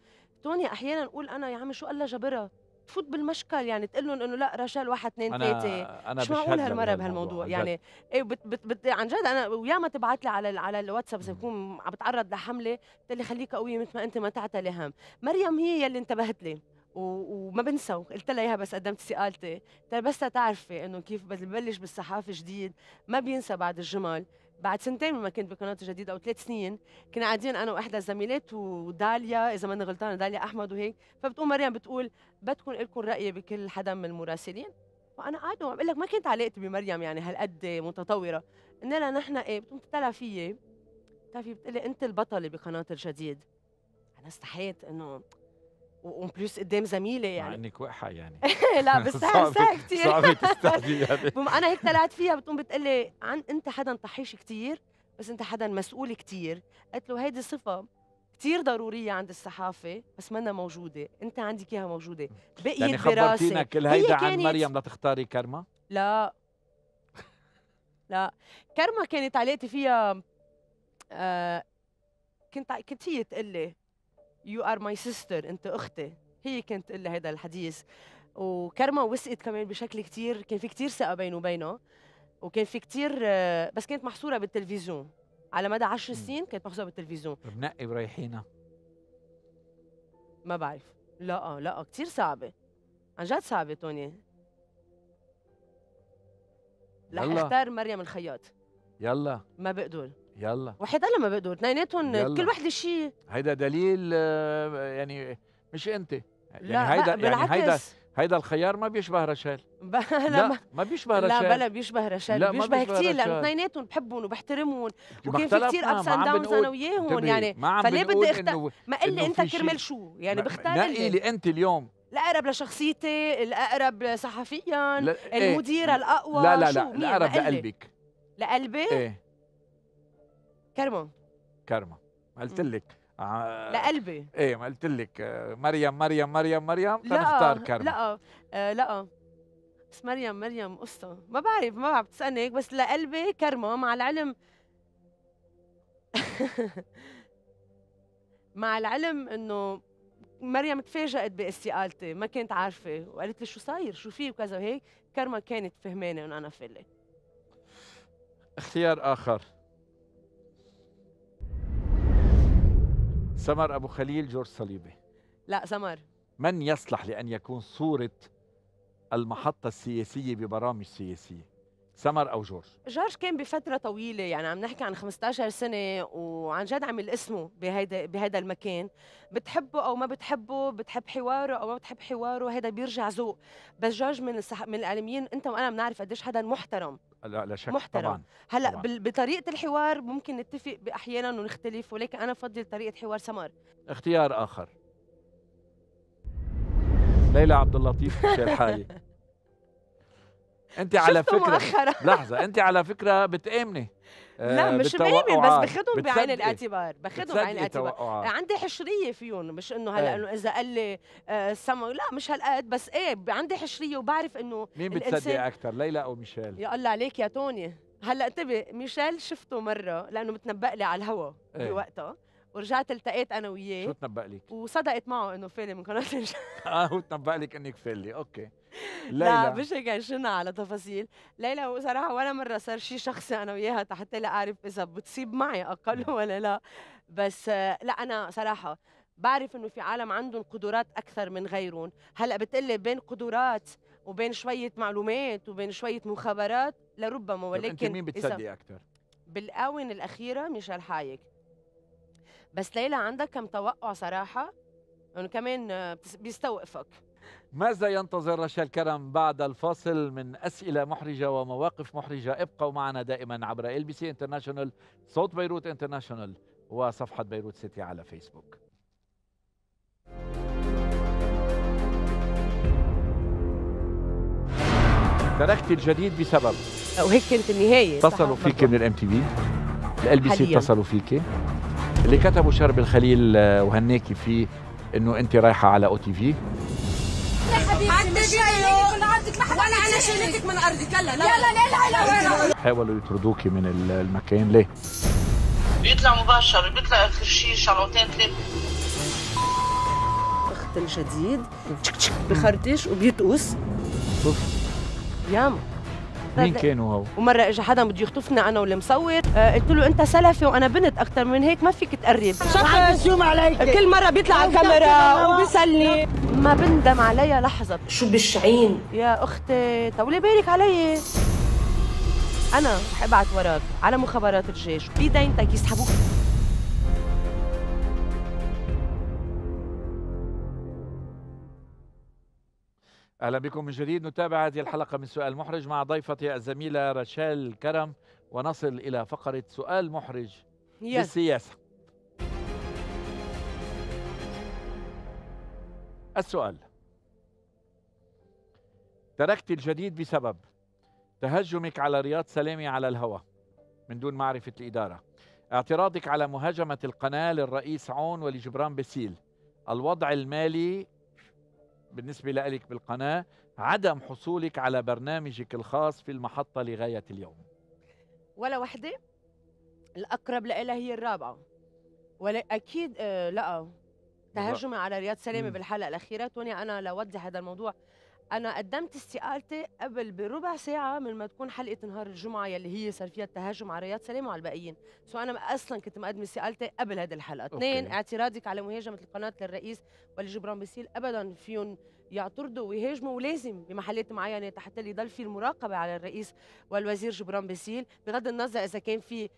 توني احيانا اقول انا يا عمي شو قال جبرها تفوت بالمشكل يعني تقول لهم انه لا رجال واحد اثنين ثلاثه انا مش معقول هالمره بهالموضوع يعني ايه بت بت بت عن جد انا وياما تبعت لي على على الواتساب اذا بكون عم بتعرض لحمله بتقول لي خليك قويه مثل ما انت ما تعتلي هم مريم هي يلي انتبهت لي وما بنسى قلت لها اياها بس قدمت قلت بس تعرفي انه كيف ببلش بالصحافه جديد ما بينسى بعد الجمل بعد سنتين لما كنت بقناة جديدة أو ثلاث سنين كنا قاعدين أنا وإحدى الزميلات وداليا إذا ماني غلطانة داليا أحمد وهيك فبتقول مريم بتقول بدكم لكم رأي بكل حدا من المراسلين وأنا قاعدة وعم بقول لك ما كنت علاقتي بمريم يعني هالقد متطورة قلنا لها نحن إيه بتقوم تطلع فيي إيه؟ بتعرفي بتقولي أنت البطلة بقناة الجديد أنا استحيت إنه وان بليس قدام زميله يعني مع انك وقحه يعني [laughs] لا [laughs] بس ساعه كثير صعبه تستحي انا هيك طلعت فيها بتقوم بتقول لي عن انت حدا طحيش كثير بس انت حدا مسؤول كثير قلت له هيدي صفه كثير ضرورية عند الصحافة بس منا موجودة، أنت عندك إياها موجودة، بقيت يعني براسي خبرتينا كل هيدا عن مريم لتختاري كرما؟ لا لا كرما كانت علاقتي فيها آه كنت كنت هي تقول لي يو ار ماي سيستر انت اختي هي كانت تقول لي هذا الحديث وكرمه وسقت كمان بشكل كثير كان في كثير ثقه بينه وبينه وكان في كثير آه، بس كانت محصوره بالتلفزيون على مدى 10 سنين كانت محصوره بالتلفزيون بنقي ورايحينا ما بعرف لا آه، لا آه، كثير صعبه عن جد صعبه توني رح اختار مريم الخياط يلا ما بقدر يلا وحيد ما بقدر اثنيناتهم كل وحده شيء هيدا دليل آه، يعني مش انت يعني لا هيدا يعني هيدا هيدا الخيار ما بيشبه رشال ب... [laughs] لا, ما بيشبه رشال لا بلا بيشبه رشال لا بيشبه, بيشبه كثير لانه اثنيناتهم بحبهم وبحترمهم وكان في كثير ابس اند داونز انا وياهم يعني فليه بدي اختار ما قلي انت كرمال شو يعني بختار نقي لي انت اليوم الاقرب لشخصيتي الاقرب صحفيا إيه. المديره الاقوى لا لا لا الاقرب لقلبك لقلبي؟ ايه كرمة كرمة قلت لك آه لقلبي ايه ما قلت لك مريم مريم مريم مريم تنختار كرمة لا آه لا بس مريم مريم قصة ما بعرف ما بعرف تسألني هيك بس لقلبي كرمة مع العلم [laughs] مع العلم انه مريم تفاجأت باستقالتي ما كانت عارفة وقالت لي شو صاير شو في وكذا وهيك كرمة كانت فهمانة انه انا فلة اختيار اخر سمر أبو خليل جورج صليبي لا سمر من يصلح لأن يكون صورة المحطة السياسية ببرامج سياسية سمر أو جورج جورج كان بفترة طويلة يعني عم نحكي عن 15 سنة وعن جد عمل اسمه بهيدا بهيدا المكان بتحبه أو ما بتحبه بتحب حواره أو ما بتحب حواره هيدا بيرجع ذوق بس جورج من الصح... من الإعلاميين أنت وأنا بنعرف قديش حدا محترم لا لا شك محترم طبعاً. هلا طبعاً. بطريقه الحوار ممكن نتفق باحيانا ونختلف ولكن انا بفضل طريقه حوار سمر اختيار اخر ليلى عبد اللطيف مشال [laughs] انت على فكره مؤخرة. لحظه انت على فكره بتامني آه، لا مش مهمل بس باخذهم بعين الاعتبار باخذهم بعين الاعتبار عندي حشريه فيهم مش انه إيه. هلا انه اذا قال لي آه، السما لا مش هالقد بس ايه عندي حشريه وبعرف انه مين بتصدق اكثر ليلى او ميشيل يا الله عليك يا توني هلا انتبه ميشيل شفته مره لانه متنبأ لي على الهوا ايه؟ بوقتها ورجعت التقيت انا وياه شو تنبأ لك؟ وصدقت معه انه فيلي من قناه اه هو تنبأ لك انك فيلي اوكي ليلى لا مش هيك عشنا على تفاصيل ليلى صراحه ولا مره صار شيء شخصي انا وياها حتى لا اعرف اذا بتصيب معي اقل ولا لا بس لا انا صراحه بعرف انه في عالم عندهم قدرات اكثر من غيرهم هلا بتقلي بين قدرات وبين شويه معلومات وبين شويه مخابرات لربما ولكن انت مين بتصدقي اكثر بالاونه الاخيره ميشيل حايك بس ليلى عندها كم توقع صراحه انه يعني كمان بيستوقفك ماذا ينتظر رشا الكرم بعد الفاصل من أسئلة محرجة ومواقف محرجة ابقوا معنا دائما عبر ال بي سي انترناشونال صوت بيروت انترناشونال وصفحة بيروت سيتي على فيسبوك تركت الجديد بسبب او هيك كانت النهايه اتصلوا فيك من الام تي في ال بي سي اتصلوا فيك اللي كتبوا شرب الخليل آه، وهنيكي فيه انه انت رايحه على او تي في حاولوا يطردوكي من المكان ليه؟ بيطلع مباشر بيطلع اخر شيء شغلتين ثلاثه قتل شديد بخرطش اوف ياما مين كانوا هو؟ ومره اجى حدا بده يخطفنا انا والمصور آه، قلت له انت سلفي وانا بنت اكثر من هيك ما فيك تقرب شخص عليك كل مره بيطلع على الكاميرا وبيسلني ما بندم عليها لحظه شو بشعين؟ يا اختي طولي بالك علي انا رح ابعت وراك على مخابرات الجيش بدينتك يسحبوك اهلا بكم من جديد نتابع هذه الحلقه من سؤال محرج مع ضيفتي الزميله رشال كرم ونصل الى فقره سؤال محرج يس. بالسياسه السؤال تركت الجديد بسبب تهجمك على رياض سلامي على الهوى من دون معرفة الإدارة اعتراضك على مهاجمة القناة للرئيس عون ولجبران بسيل الوضع المالي بالنسبة لك بالقناة عدم حصولك على برنامجك الخاص في المحطة لغاية اليوم ولا وحدة الأقرب لها هي الرابعة ولا أكيد آه لا تهجمي على رياض سلامه بالحلقه الاخيره توني انا لوضح هذا الموضوع انا قدمت استقالتي قبل بربع ساعه من ما تكون حلقه نهار الجمعه يلي هي صار فيها التهاجم على رياض سلام وعلى الباقيين سو انا اصلا كنت مقدم استقالتي قبل هذه الحلقه اثنين اعتراضك على مهاجمه القناه للرئيس ولجبران باسيل ابدا فيهم يعترضوا ويهاجموا ولازم بمحلات معينه حتى اللي يضل في المراقبه على الرئيس والوزير جبران باسيل بغض النظر اذا كان في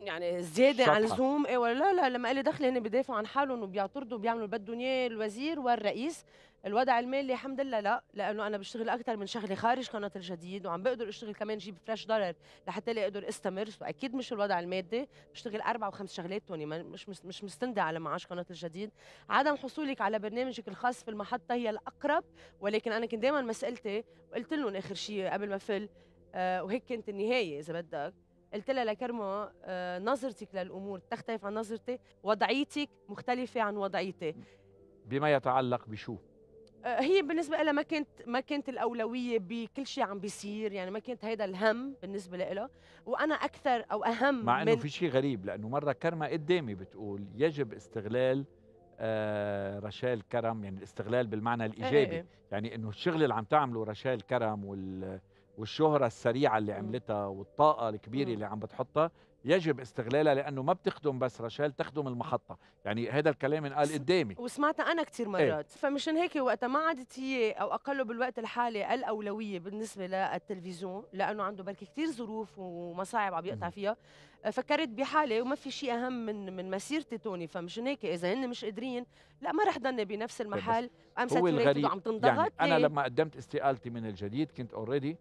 يعني زياده عن اللزوم ايه ولا لا لما قال لي دخل هن بيدافعوا عن حالهم وبيعترضوا وبيعملوا اللي بدهم اياه الوزير والرئيس الوضع المالي الحمد لله لا لانه انا بشتغل اكثر من شغله خارج قناه الجديد وعم بقدر اشتغل كمان جيب فريش دولار لحتى لي اقدر استمر واكيد مش الوضع المادي بشتغل اربع وخمس شغلات توني مش مش مستنده على معاش قناه الجديد عدم حصولك على برنامجك الخاص في المحطه هي الاقرب ولكن انا كنت دائما مسالتي وقلت لهم اخر شيء قبل ما فل آه وهيك كانت النهايه اذا بدك قلت لها لكرمه آه نظرتك للامور تختلف عن نظرتي وضعيتك مختلفه عن وضعيتي بما يتعلق بشو هي بالنسبة لها ما كانت ما كانت الأولوية بكل شيء عم بيصير يعني ما كانت هيدا الهم بالنسبة لها وأنا أكثر أو أهم مع إنه في شيء غريب لأنه مرة كرمة قدامي بتقول يجب استغلال آه رشال كرم يعني الاستغلال بالمعنى الإيجابي ايه ايه. يعني إنه الشغل اللي عم تعمله رشال كرم وال والشهرة السريعة اللي عملتها والطاقة الكبيرة اللي عم بتحطها يجب استغلالها لانه ما بتخدم بس رشال تخدم المحطه يعني هذا الكلام انقال قدامي وسمعتها انا كثير مرات ايه؟ فمشان هيك وقتها ما عادت هي او اقله بالوقت الحالي الاولويه بالنسبه للتلفزيون لانه عنده بركي كثير ظروف ومصاعب عم يقطع فيها فكرت بحالي وما في شيء اهم من من مسيرتي توني فمشان هيك اذا هن مش قادرين لا ما رح ضلني بنفس إيه، المحل امسك الغريب عم تنضغط يعني انا إيه. لما قدمت استقالتي من الجديد كنت اوريدي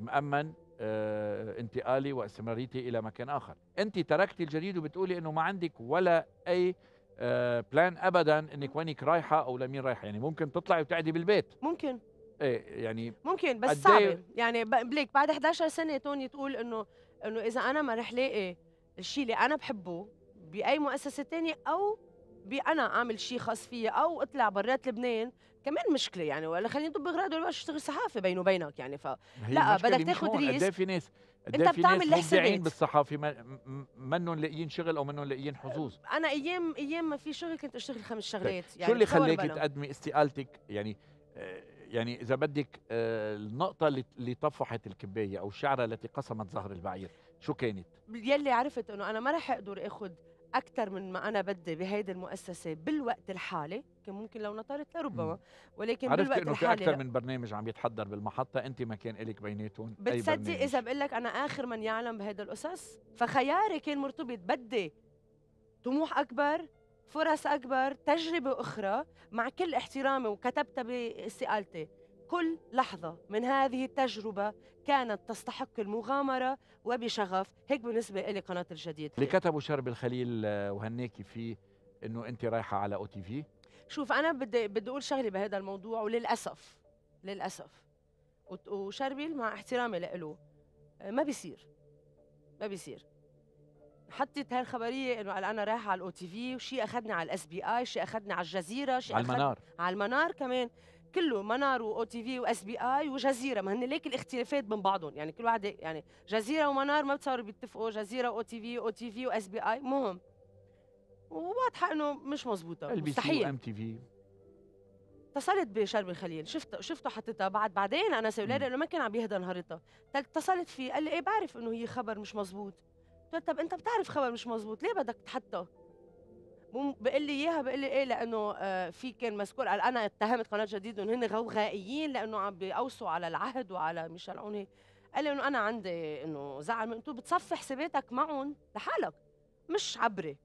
مأمن آه، انتقالي واستمراريتي الى مكان اخر انت تركتي الجديد وبتقولي انه ما عندك ولا اي بلان آه، ابدا انك وينك رايحه او لمين رايحه يعني ممكن تطلعي وتقعدي بالبيت ممكن ايه يعني ممكن بس إيه؟ صعبه يعني بليك بعد 11 سنه توني تقول انه انه اذا انا ما رح لاقي الشيء اللي انا بحبه باي مؤسسه ثانيه او بانا اعمل شيء خاص فيي او اطلع برات لبنان كمان مشكله يعني ولا خليني ضب غراد ولا اشتغل صحافه بيني وبينك يعني ف لا بدك تاخذ ريس قد في ناس انت بتعمل مبدعين بالصحافه منهم لاقيين شغل او منهم لاقيين حظوظ انا ايام ايام ما في شغل كنت اشتغل خمس طيب، شغلات يعني شو اللي خليك تقدمي استقالتك يعني آه، يعني اذا بدك آه، النقطه اللي طفحت الكبايه او الشعره التي قسمت ظهر البعير شو كانت يلي عرفت انه انا ما راح اقدر اخذ اكثر من ما انا بدي بهيدي المؤسسه بالوقت الحالي كان ممكن لو نطرت لربما ولكن عرفت بالوقت انه في اكثر من برنامج عم يتحضر بالمحطه انت ما كان الك بيناتهم بتصدق اذا بقول لك انا اخر من يعلم بهيدي القصص فخياري كان مرتبط بدي طموح اكبر فرص اكبر تجربه اخرى مع كل احترامي وكتبتها باستقالتي كل لحظة من هذه التجربة كانت تستحق المغامرة وبشغف هيك بالنسبة لي قناة الجديد اللي كتبوا شرب الخليل آه، وهنيكي فيه انه انت رايحة على او تي في شوف انا بدي بدي اقول شغلي بهذا الموضوع وللاسف للاسف وشربيل مع احترامي له آه، ما بيصير ما بيصير حطت هاي الخبريه انه قال انا رايحه على الاو تي في وشي اخذني على الاس بي اي شي اخذني على الجزيره شي على المنار على المنار كمان كله منار واو تي في واس بي اي وجزيره ما هن ليك الاختلافات بين بعضهم يعني كل واحد يعني جزيره ومنار ما بتصوروا بيتفقوا جزيره واو تي في او تي في واس بي اي مهم وواضحه انه مش مزبوطه مستحيل ام تي في اتصلت بشرب الخليل شفت شفته حطيتها بعد بعدين انا سولاري انه ما كان عم يهدى نهارتها اتصلت فيه قال لي ايه بعرف انه هي خبر مش مزبوط قلت طب انت بتعرف خبر مش مزبوط ليه بدك تحطه بقول لي اياها بقول لي ايه لانه آه، في كان مذكور انا اتهمت قناه جديد انه هن غوغائيين لانه عم بيقوصوا على العهد وعلى ميشيل عوني قال لي انه انا عندي انه زعل انتم بتصفي حساباتك معهم لحالك مش عبري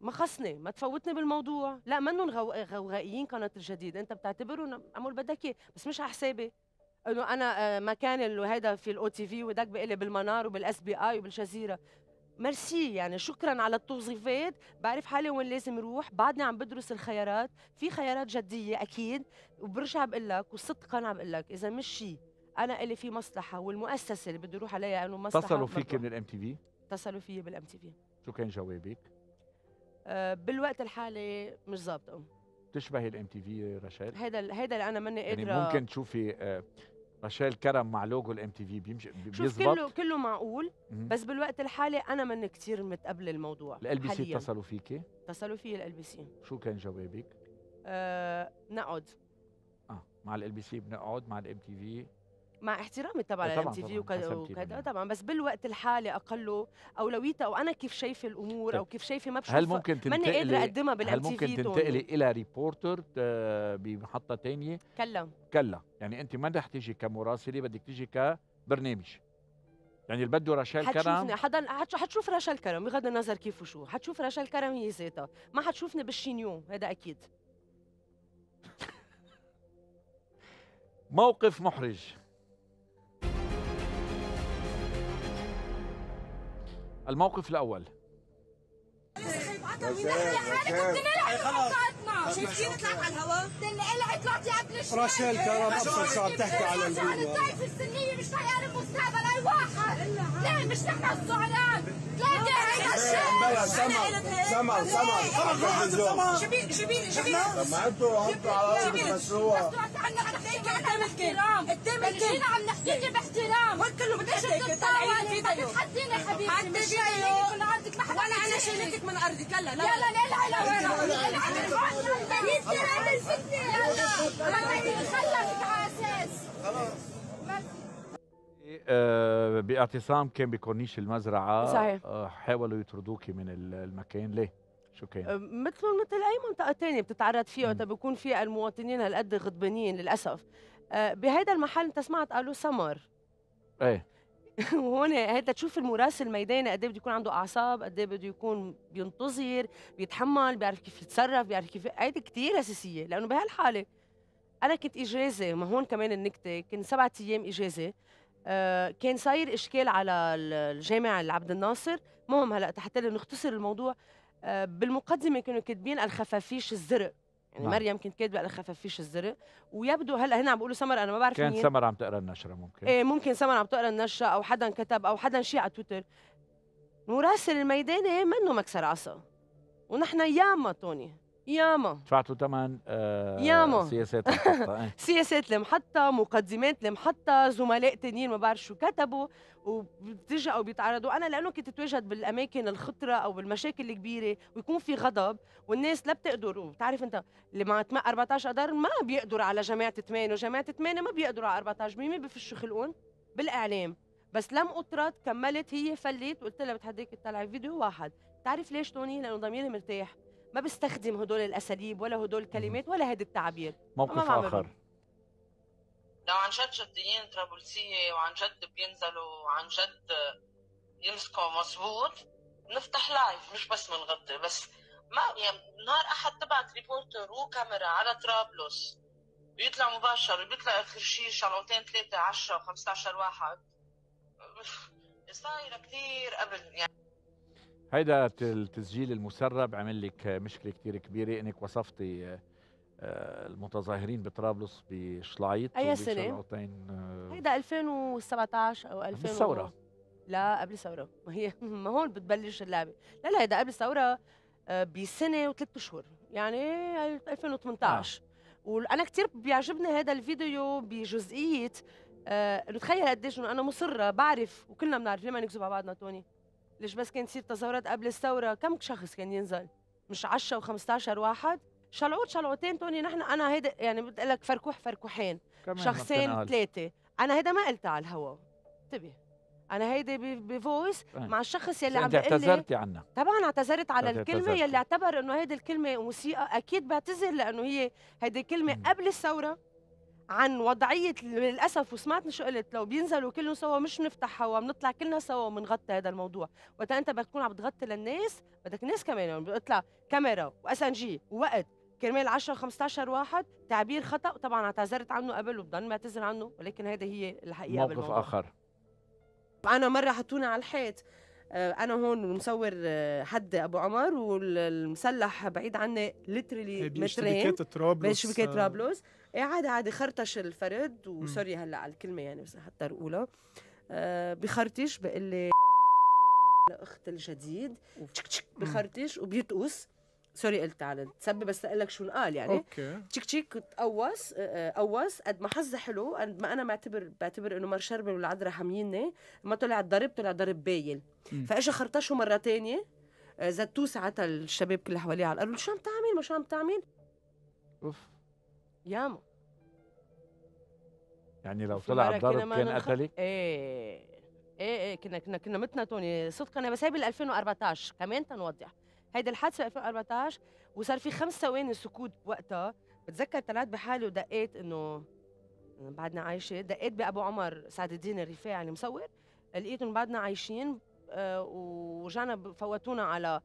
ما خصني ما تفوتني بالموضوع لا منهم غوغائيين قناه الجديد انت بتعتبرهم امول بدك بس مش على حسابي انه انا آه، مكان هذا في الاو تي في ودك بقلي بالمنار وبالاس بي اي وبالجزيره ميرسي يعني شكرا على التوظيفات بعرف حالي وين لازم اروح بعدني عم بدرس الخيارات في خيارات جديه اكيد وبرجع بقول لك وصدقا عم بقول لك اذا مش شيء انا الي في مصلحه والمؤسسه اللي بدي اروح عليها انه مصلحه اتصلوا فيك من الام تي في اتصلوا فيي بالام تي في شو كان جوابك أه بالوقت الحالي مش ظابطه بتشبهي الام تي في رشاد هذا هذا اللي انا ماني يعني قادره يعني ممكن تشوفي أه رشال كرم مع لوجو الام تي في بيمشي بيزبط شوف كله كله معقول بس بالوقت الحالي انا من كثير متقبله الموضوع ال بي سي اتصلوا فيكي؟ اتصلوا في ال بي سي شو كان جوابك؟ آه نقعد اه مع ال بي سي بنقعد مع الام تي في مع احترامي طبعا للام تي في وكذا طبعا بس بالوقت الحالي اقله اولويتها وانا كيف شايفه الامور طيب. او كيف شايفه ما بشوف هل ممكن تنتقلي ماني قادره اقدمها بالام تي في هل ممكن تنتقلي الى ريبورتر آه، بمحطه ثانيه كلا كلا يعني انت ما رح تيجي كمراسله بدك تيجي كبرنامج يعني اللي بده رشال كرم حتشوفني حدا حتشوف رشال كرم بغض النظر كيف وشو حتشوف رشال كرم هي ذاتها ما حتشوفني بالشينيو هذا اكيد [laughs] موقف محرج الموقف الأول شايفين طلعت على الهواء؟ طلعت طلعتي قبل الشهر راشيل كرم افضل شعب تحكي على الطائفه السنية مش رح يعرف اي واحد ليه مش نحن الزعلان؟ ثلاثة هيدا الشيء بلا سمر سمر سمر سمر جيبي جيبي جيبي ما انتوا انتوا على قلب المشروع بس عنا التم الكلام التم الكلام جينا عم نحكي باحترام وكله بدك هيك طالعين في ضيو حبيبتي حتى مش من ارضك ما ولا انا شيلتك من ارضك يلا يلا نلعب يلا نلعب يسرع الفتنه يلا خلصت على اساس خلاص باعتصام كان بكورنيش المزرعه صحيح آه، حاولوا يطردوكي من المكان ليه؟ شو كان؟ مثلهم مثل اي منطقه ثانيه بتتعرض فيها وقتها بيكون فيها المواطنين هالقد غضبانين للاسف أه، بهيدا المحل انت سمعت قالوا سمر ايه وهون [laughs] هيدا تشوف المراسل الميداني قد إيه بده يكون عنده اعصاب قد إيه بده يكون بينتظر بيتحمل بيعرف كيف يتصرف بيعرف كيف هيدي كثير اساسيه لانه بهالحاله انا كنت اجازه ما هون كمان النكته كنت سبعة ايام اجازه آه كان صاير اشكال على الجامع العبد الناصر مهم هلا حتى نختصر الموضوع آه، بالمقدمه كانوا كاتبين الخفافيش الزرق يعني نعم. مريم كنت كاتبه الخفافيش الزرق ويبدو هلا هنا عم بيقولوا سمر انا ما بعرف كان سمر عم تقرا النشره ممكن ايه ممكن سمر عم تقرا النشره او حدا كتب او حدا شيء على تويتر مراسل الميداني منه مكسر عصا ونحن ياما توني ياما دفعتوا ثمن آه ياما سياسات [laughs] المحطة آه. سياسات المحطة مقدمات المحطة زملاء تانيين ما بعرف شو كتبوا او بيتعرضوا انا لانه كنت اتواجد بالاماكن الخطره او بالمشاكل الكبيره ويكون في غضب والناس لا بتقدر وبتعرف انت اللي مع 14 اذار ما بيقدروا على جماعه 8 وجماعه 8 ما بيقدروا على 14 مين بفشوا خلقون بالاعلام بس لم اطرد كملت هي فلت قلت لها بتحديك تطلعي فيديو واحد تعرف ليش توني لانه ضميري مرتاح ما بستخدم هدول الاساليب ولا هدول الكلمات ولا هذا التعبير موقف اخر لو عن جد جديين طرابلسيه وعن جد بينزلوا وعن جد يمسكوا مزبوط نفتح لايف مش بس بنغطي بس ما يعني نهار احد تبعت ريبورتر وكاميرا على طرابلس بيطلع مباشر بيطلع اخر شيء شغلتين ثلاثه 10 15 واحد صايره كثير قبل يعني هيدا التسجيل المسرب عمل لك مشكله كثير كبيره انك وصفتي آه، المتظاهرين بطرابلس بشلايط اي سنه؟ آه، هيدا 2017 او 2000 الثوره لا قبل الثوره [laughs] ما هي ما هون بتبلش اللعبه لا لا هيدا قبل الثوره آه، بسنه وثلاث اشهر يعني 2018 آه. وانا كثير بيعجبني هذا الفيديو بجزئيه انه تخيل قديش انه انا مصره بعرف وكلنا بنعرف ليه ما نكذب على بعضنا توني ليش بس كان تصير تظاهرات قبل الثوره كم شخص كان ينزل مش 10 و15 واحد شلعوت شلعوتين توني نحن انا هيدا يعني بدي اقول لك فركوح فركوحين شخصين ثلاثه انا هيدا ما قلتها على الهوا انتبه انا هيدي بفويس مع الشخص يلي عم بيقول اعتذرتي عنها طبعا اعتذرت على الكلمه يلي اعتبر انه هيدي الكلمه موسيقى اكيد بعتذر لانه هي هيدي كلمه قبل الثوره عن وضعيه للاسف وسمعت شو قلت لو بينزلوا كلهم سوا مش بنفتح هوا بنطلع كلنا سوا وبنغطي هذا الموضوع وقت انت بدك تكون عم بتغطي للناس بدك ناس كمان قلت يعني، لها كاميرا واس ان جي ووقت كرمال 10 15 واحد تعبير خطا وطبعا اعتذرت عنه قبل وبضل معتذر عنه ولكن هذا هي الحقيقه موقف بالموضوع. اخر انا مره حطونا على الحيط آه، انا هون مصور آه، حد ابو عمر والمسلح بعيد عني ليترلي مترين بشبكه طرابلس بشبكه طرابلس ايه عادي عادي خرطش الفرد وسوري هلا على الكلمه يعني بس حتى اقولها آه بخرطش بقول لي لاخت الجديد تشك تشك بخرطش وبيتقوس سوري قلت على تسبب بس اقول لك شو انقال يعني اوكي تشيك تشيك قوص آه، آه، قوص قد ما حظي حلو قد ما انا معتبر بعتبر انه مر شربل والعذراء حاميني ما طلع الضرب طلع ضرب بايل فاجى خرطشه مره ثانيه آه، زتوه ساعتها الشباب كل حواليه على الارض شو عم تعمل ما شو عم تعمل اوف ياما يعني لو طلع الضرب كان قتلك؟ ايه ايه ايه كنا كنا كنا متنا توني صدقا انا بس هي بال 2014 كمان تنوضح هيدي الحادثه 2014 وصار في خمس ثواني سكوت بوقتها بتذكر طلعت بحالي ودقيت انه بعدنا عايشه دقيت بابو عمر سعد الدين الرفاعي المصور يعني لقيت انه بعدنا عايشين آه، ورجعنا فوتونا على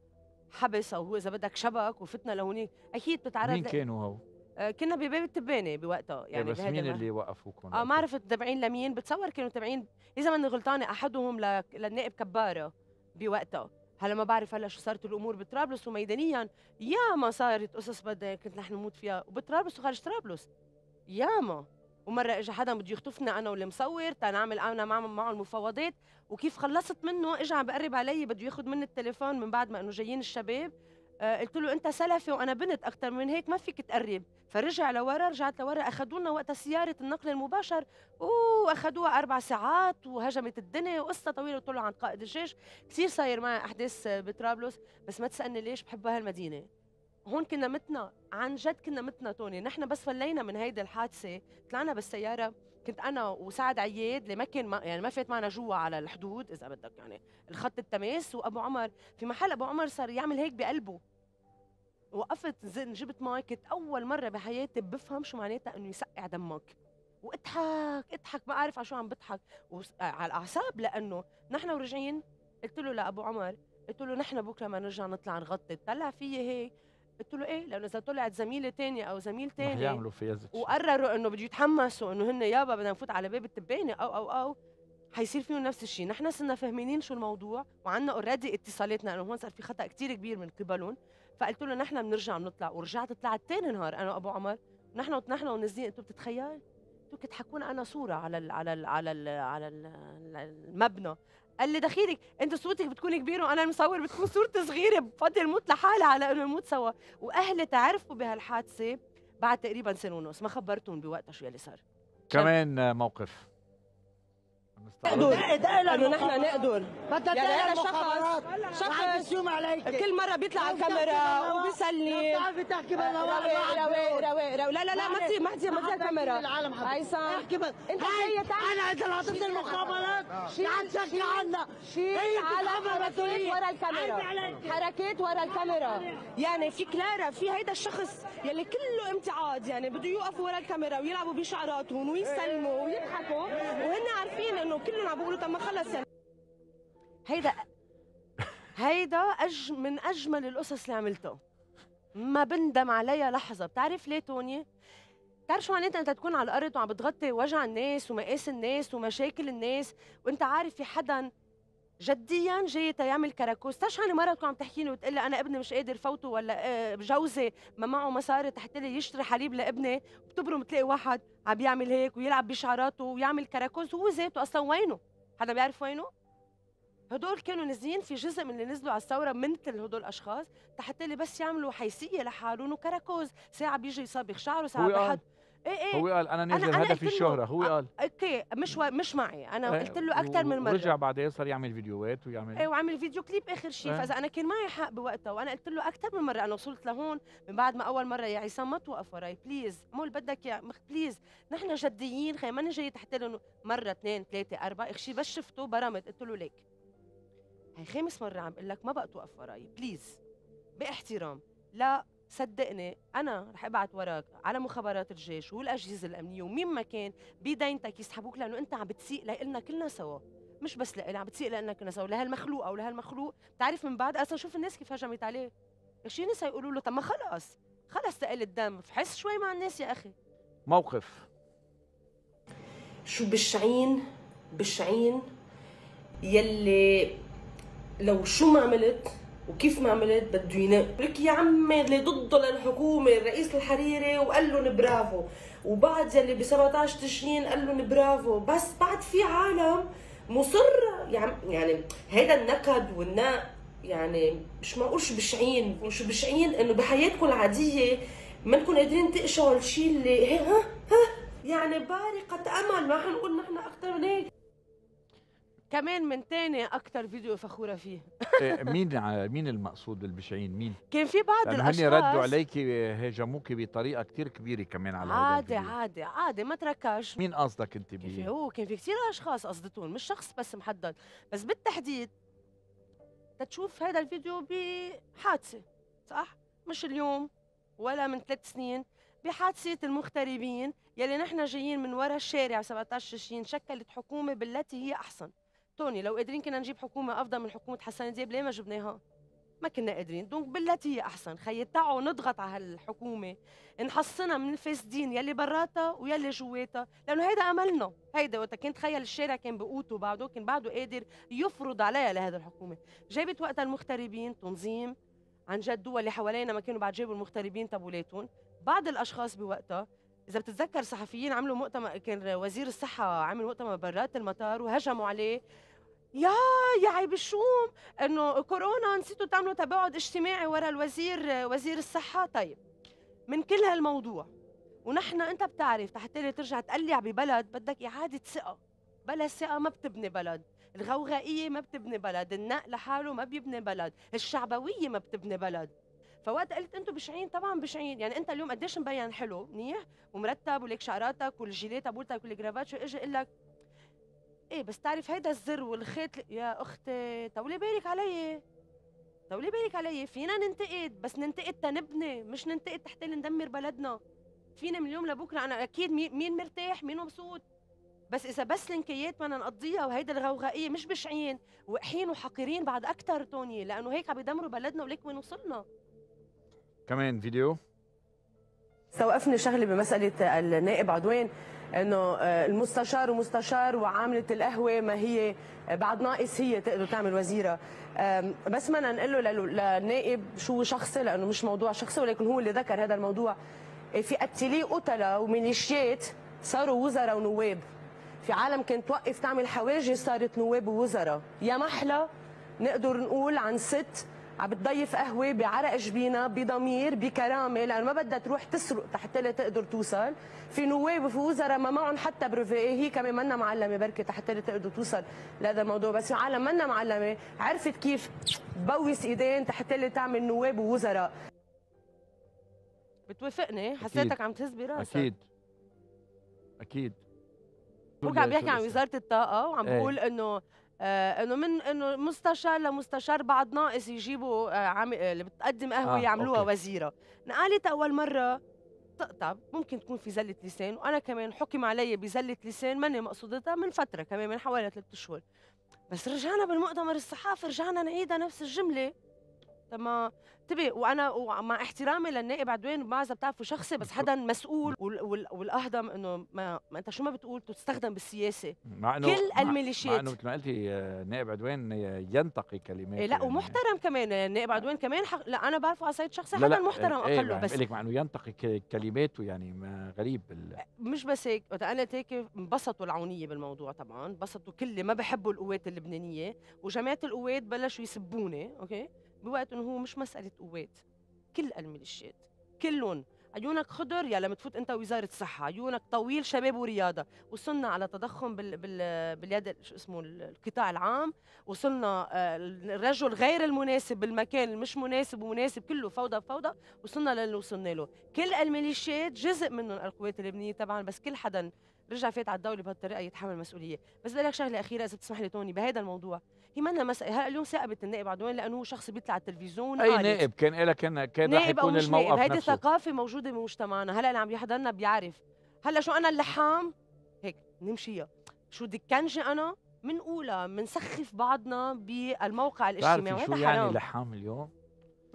حبس او هو اذا بدك شبك وفتنا لهونيك اكيد بتتعرض مين كانوا هو؟ آه، كنا بباب التبانه بوقتها إيه، يعني بس مين اللي وقفوكم؟ اه ما عرفت تابعين لمين بتصور كانوا تابعين اذا ماني غلطانه احدهم للنائب كباره بوقتها هلا ما بعرف هلا شو صارت الامور بطرابلس وميدانيا ياما صارت قصص بدها كنت نحن نموت فيها وبطرابلس وخارج طرابلس ياما ومره اجى حدا بده يخطفنا انا والمصور تنعمل انا معه معه المفاوضات وكيف خلصت منه اجى عم بقرب علي بده ياخذ مني التليفون من بعد ما انه جايين الشباب آه، قلت له انت سلفي وانا بنت اكثر من هيك ما فيك تقرب فرجع لورا رجعت لورا اخذونا وقتها وقت سياره النقل المباشر واخذوها اربع ساعات وهجمت الدنيا وقصه طويله طلعوا عند قائد الجيش كثير صاير معي احداث آه، بطرابلس بس ما تسالني ليش بحب هالمدينه هون كنا متنا عن جد كنا متنا توني نحن بس فلينا من هيدي الحادثه طلعنا بالسياره كنت انا وسعد عياد اللي ما كان ما يعني ما فات معنا جوا على الحدود اذا بدك يعني الخط التماس وابو عمر في محل ابو عمر صار يعمل هيك بقلبه وقفت جبت مي كنت اول مره بحياتي بفهم شو معناتها انه يسقع دمك واضحك اضحك ما اعرف على شو عم بضحك على الاعصاب لانه نحن وراجعين قلت له لابو عمر قلت له نحن بكره ما نرجع نطلع نغطي طلع فيي هيك قلت له ايه لانه اذا طلعت زميله تانية او زميل تاني يعملوا فيها وقرروا انه بده يتحمسوا انه هن يابا بدنا نفوت على باب التبانه او او او حيصير فيهم نفس الشيء نحن صرنا فاهمين شو الموضوع وعندنا اوريدي اتصالاتنا انه هون صار في خطا كثير كبير من قبلهم فقلت له نحن بنرجع بنطلع ورجعت طلعت ثاني نهار انا وابو عمر ونحن ونحن ونازلين انتم بتتخيل انتم كنت حكون انا صوره على الـ على الـ على الـ على, على المبنى قال لي دخيلك انت صورتك بتكون كبيره وانا المصور بتكون صورتي صغيره بفضل الموت لحالها على انه نموت سوا واهلي تعرفوا بهالحادثه بعد تقريبا سنه ونص ما خبرتهم بوقتها شو اللي صار كمان موقف نقدر انه نحن نقدر بدك يعني انا شخص شخص عليك كل مره بيطلع على الكاميرا وبيسلم بتعرفي تحكي رواق ولا لا لا لا ما تصير ما تصير ما تصير كاميرا بس انت جاي تعال انا اذا عطيتني المخابرات شيل شكل عنا شيل على حركات ورا الكاميرا حركات ورا الكاميرا يعني في كلارا في هيدا الشخص يلي كله امتعاض يعني بده يوقفوا ورا الكاميرا ويلعبوا بشعراتهم ويسلموا إيه. ويضحكوا وهن عارفين انه كلهم عم بيقولوا طب ما خلص يعني هيدا هيدا أج من اجمل القصص اللي عملته ما بندم عليها لحظه بتعرف ليه توني بتعرف شو معناتها انت تكون على الارض وعم بتغطي وجع الناس ومقاس الناس ومشاكل الناس وانت عارف في حدا جديا جاي تيعمل كراكوس شو يعني مره تكون عم تحكي لي وتقول انا ابني مش قادر فوته ولا آه، جوزي ما معه مصاري تحت لي يشتري حليب لابني بتبرم تلاقي واحد عم يعمل هيك ويلعب بشعراته ويعمل كراكوس وهو ذاته اصلا وينه حدا بيعرف وينه هدول كانوا نازلين في جزء من اللي نزلوا على الثوره مثل هدول الاشخاص تحت لي بس يعملوا حيثيه لحالهم وكراكوز ساعه بيجي يصبغ شعره ساعه بحط ايه ايه هو قال انا نازل هدفي الشهره هو آه، قال اوكي مش مش معي انا ايه قلت له اكثر من مره ورجع بعدين إيه، صار يعمل فيديوهات ويعمل ايه وعمل فيديو كليب اخر شيء ايه فاذا انا كان معي حق بوقتها وانا قلت له اكثر من مره انا وصلت لهون من بعد ما اول مره يا عصام ما توقف وراي بليز مول بدك يا مخ بليز نحن جديين خي ماني جاي تحت له مره اثنين ثلاثه اربعه اخشي بس شفته برمت قلت له ليك هي خامس مره عم بقول لك ما بقى توقف وراي بليز باحترام لا صدقني انا رح ابعت وراك على مخابرات الجيش والاجهزه الامنيه ومين ما كان بدينتك يسحبوك لانه انت عم بتسيء لنا كلنا سوا مش بس لإلي عم بتسيء لنا كلنا سوا لهالمخلوق او لهالمخلوق بتعرف من بعد اصلا شوف الناس كيف هجمت عليه شيء ناس يقولوا له طب ما خلص خلص تقل الدم فحس شوي مع الناس يا اخي موقف شو بشعين بشعين يلي لو شو ما عملت وكيف ما عملت بده ينام لك يا عمي اللي ضده للحكومه الرئيس الحريري وقال لهم برافو وبعد يلي ب 17 تشرين قال لهم برافو بس بعد في عالم مصر يعني, يعني هذا النكد والناء يعني مش ما اقولش بشعين مش بشعين انه بحياتكم العاديه ما نكون قادرين تقشعوا الشيء اللي ها ها يعني بارقه امل ما حنقول نحن اكثر من هيك كمان من تاني اكثر فيديو فخوره فيه [laughs] إيه، مين مين المقصود بالبشعين مين كان في بعض الاشخاص هن ردوا عليك إيه، هاجموك بطريقه كثير كبيره كمان على عادي عادي عادي ما تركاش مين قصدك انت بيه هو كان في كثير اشخاص قصدتهم مش شخص بس محدد بس بالتحديد تتشوف هذا الفيديو بحادثه صح مش اليوم ولا من ثلاث سنين بحادثة المغتربين يلي نحن جايين من ورا الشارع 17 تشرين شكلت حكومة بالتي هي أحسن توني لو قادرين كنا نجيب حكومه افضل من حكومه حسن دياب ليه ما جبناها ما كنا قادرين دونك بالتي هي احسن خي تعوا نضغط على هالحكومه نحصنها من الفاسدين يلي براتها ويلي جواتها لانه هيدا املنا هيدا وقت كان تخيل الشارع كان بقوته بعده كان بعده قادر يفرض عليها لهذه الحكومه جابت وقتها المغتربين تنظيم عن جد دول اللي حوالينا ما كانوا بعد جابوا المغتربين تبولاتهم بعض الاشخاص بوقتها اذا بتتذكر صحفيين عملوا مؤتمر كان وزير الصحه عمل مؤتمر برات المطار وهجموا عليه يا يا عيب الشوم انه كورونا نسيتوا تعملوا تباعد اجتماعي ورا الوزير وزير الصحه طيب من كل هالموضوع ونحن انت بتعرف لحتى ترجع تقلع ببلد بدك اعاده ثقه بلا ثقه ما بتبني بلد الغوغائيه ما بتبني بلد النق لحاله ما بيبني بلد الشعبويه ما بتبني بلد فوقت قلت انتم بشعين طبعا بشعين يعني انت اليوم قديش مبين حلو منيح ومرتب وليك شعراتك والجيليه تبولتك والجرافات شو اجي اقول لك ايه بس تعرف هيدا الزر والخيط يا اختي طولي بالك علي طولي بالك علي فينا ننتقد بس ننتقد تنبني مش ننتقد تحتى ندمر بلدنا فينا من اليوم لبكره انا اكيد مين مرتاح مين مبسوط بس اذا بس لنكيات بدنا نقضيها وهيدا الغوغائيه مش بشعين وقحين وحقيرين بعد اكثر توني لانه هيك عم يدمروا بلدنا وليك وين وصلنا كمان فيديو استوقفني شغله بمساله النائب عدوان انه آه، المستشار ومستشار وعامله القهوه ما هي آه، بعد ناقص هي تقدر تعمل وزيره بس ما نقول له للنائب شو شخصي لانه مش موضوع شخصي ولكن هو اللي ذكر هذا الموضوع في قتلي قتلة وميليشيات صاروا وزراء ونواب في عالم كانت توقف تعمل حواجز صارت نواب ووزراء يا محلى نقدر نقول عن ست عم بتضيف قهوه بعرق جبينها بضمير بكرامه لانه ما بدها تروح تسرق تحت تقدر توصل في نواب وفي وزراء ما معهم حتى بريفيه إيه هي كمان منا معلمه بركي تحت تقدر توصل لهذا الموضوع بس العالم منا معلمه عرفت كيف تبوس ايدين تحت تعمل نواب ووزراء بتوافقني حسيتك عم تهز براسك اكيد اكيد هو عم بيحكي عن وزاره الطاقه وعم إيه. بقول انه آه، انه من انه مستشار لمستشار بعد ناقص يجيبوا آه، عم... آه، اللي بتقدم قهوه آه يعملوها أوكي. وزيره نقالت اول مره تقطع ممكن تكون في زله لسان وانا كمان حكم علي بزله لسان ماني مقصودتها من فتره كمان من حوالي ثلاث اشهر بس رجعنا بالمؤتمر الصحافي رجعنا نعيدها نفس الجمله تمام ما طيب، وانا ومع احترامي للنائب عدوان ما اذا بتعرفوا شخصي بس حدا مسؤول والاهضم انه ما... ما انت شو ما بتقول تستخدم بالسياسه مع إنه كل الميليشيات مع انه مثل ما قلتي آه، نائب عدوان ينتقي كلمات إيه لا يعني. ومحترم كمان النائب آه. عدوان كمان حق... لا انا بعرفه على صعيد شخصي حدا إيه، محترم ايه اقله بس لك مع انه ينتقي كلماته يعني ما غريب ال... مش بس هيك وقت انا هيك انبسطوا العونيه بالموضوع طبعا انبسطوا كل ما بحبوا القوات اللبنانيه وجماعه القوات بلشوا يسبوني اوكي بوقت انه هو مش مساله قوات كل الميليشيات كلهم عيونك خضر يلا تفوت انت وزاره الصحه عيونك طويل شباب ورياضه وصلنا على تضخم بال بال باليد شو اسمه القطاع العام وصلنا آه، الرجل غير المناسب بالمكان المش مناسب ومناسب كله فوضى فوضى وصلنا للي وصلنا له كل الميليشيات جزء منهم القوات اللبنانيه طبعا بس كل حدا رجع فات على الدوله بهالطريقه يتحمل مسؤوليه بس بدي لك شغله اخيره اذا بتسمح لي توني بهذا الموضوع هي إيمانها مسألة هلا اليوم ثاقبت النائب عدوان لأنه شخص بيطلع على التلفزيون أي نائب كان لها كان كان رح يكون الموقف نائب. هيدي ثقافة موجودة بمجتمعنا هلا اللي عم يحضرنا بيعرف هلا شو أنا اللحام هيك نمشيها شو دكنجة أنا من أولى منسخف بعضنا بالموقع الاجتماعي يعني حرام شو يعني لحام اليوم؟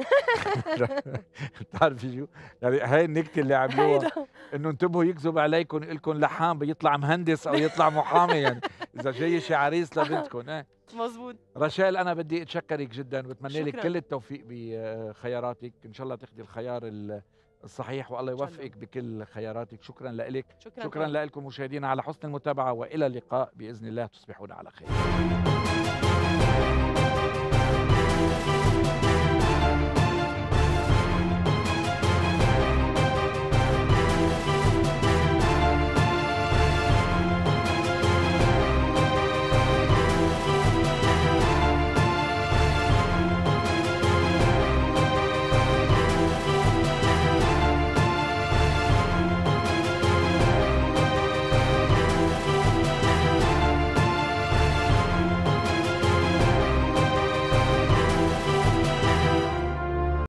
[laughs] بتعرفي شو؟ يعني هاي النكته اللي عملوها انه انتبهوا يكذب عليكم يقول لكم لحام بيطلع مهندس او يطلع محامي يعني اذا جاي شي عريس لبنتكم ايه مزبوط رشال انا بدي اتشكرك جدا وبتمنى لك كل التوفيق بخياراتك ان شاء الله تاخذي الخيار الصحيح والله يوفقك بكل خياراتك شكرا لك شكرا, شكرا لكم مشاهدينا على حسن المتابعه والى اللقاء باذن الله تصبحون على خير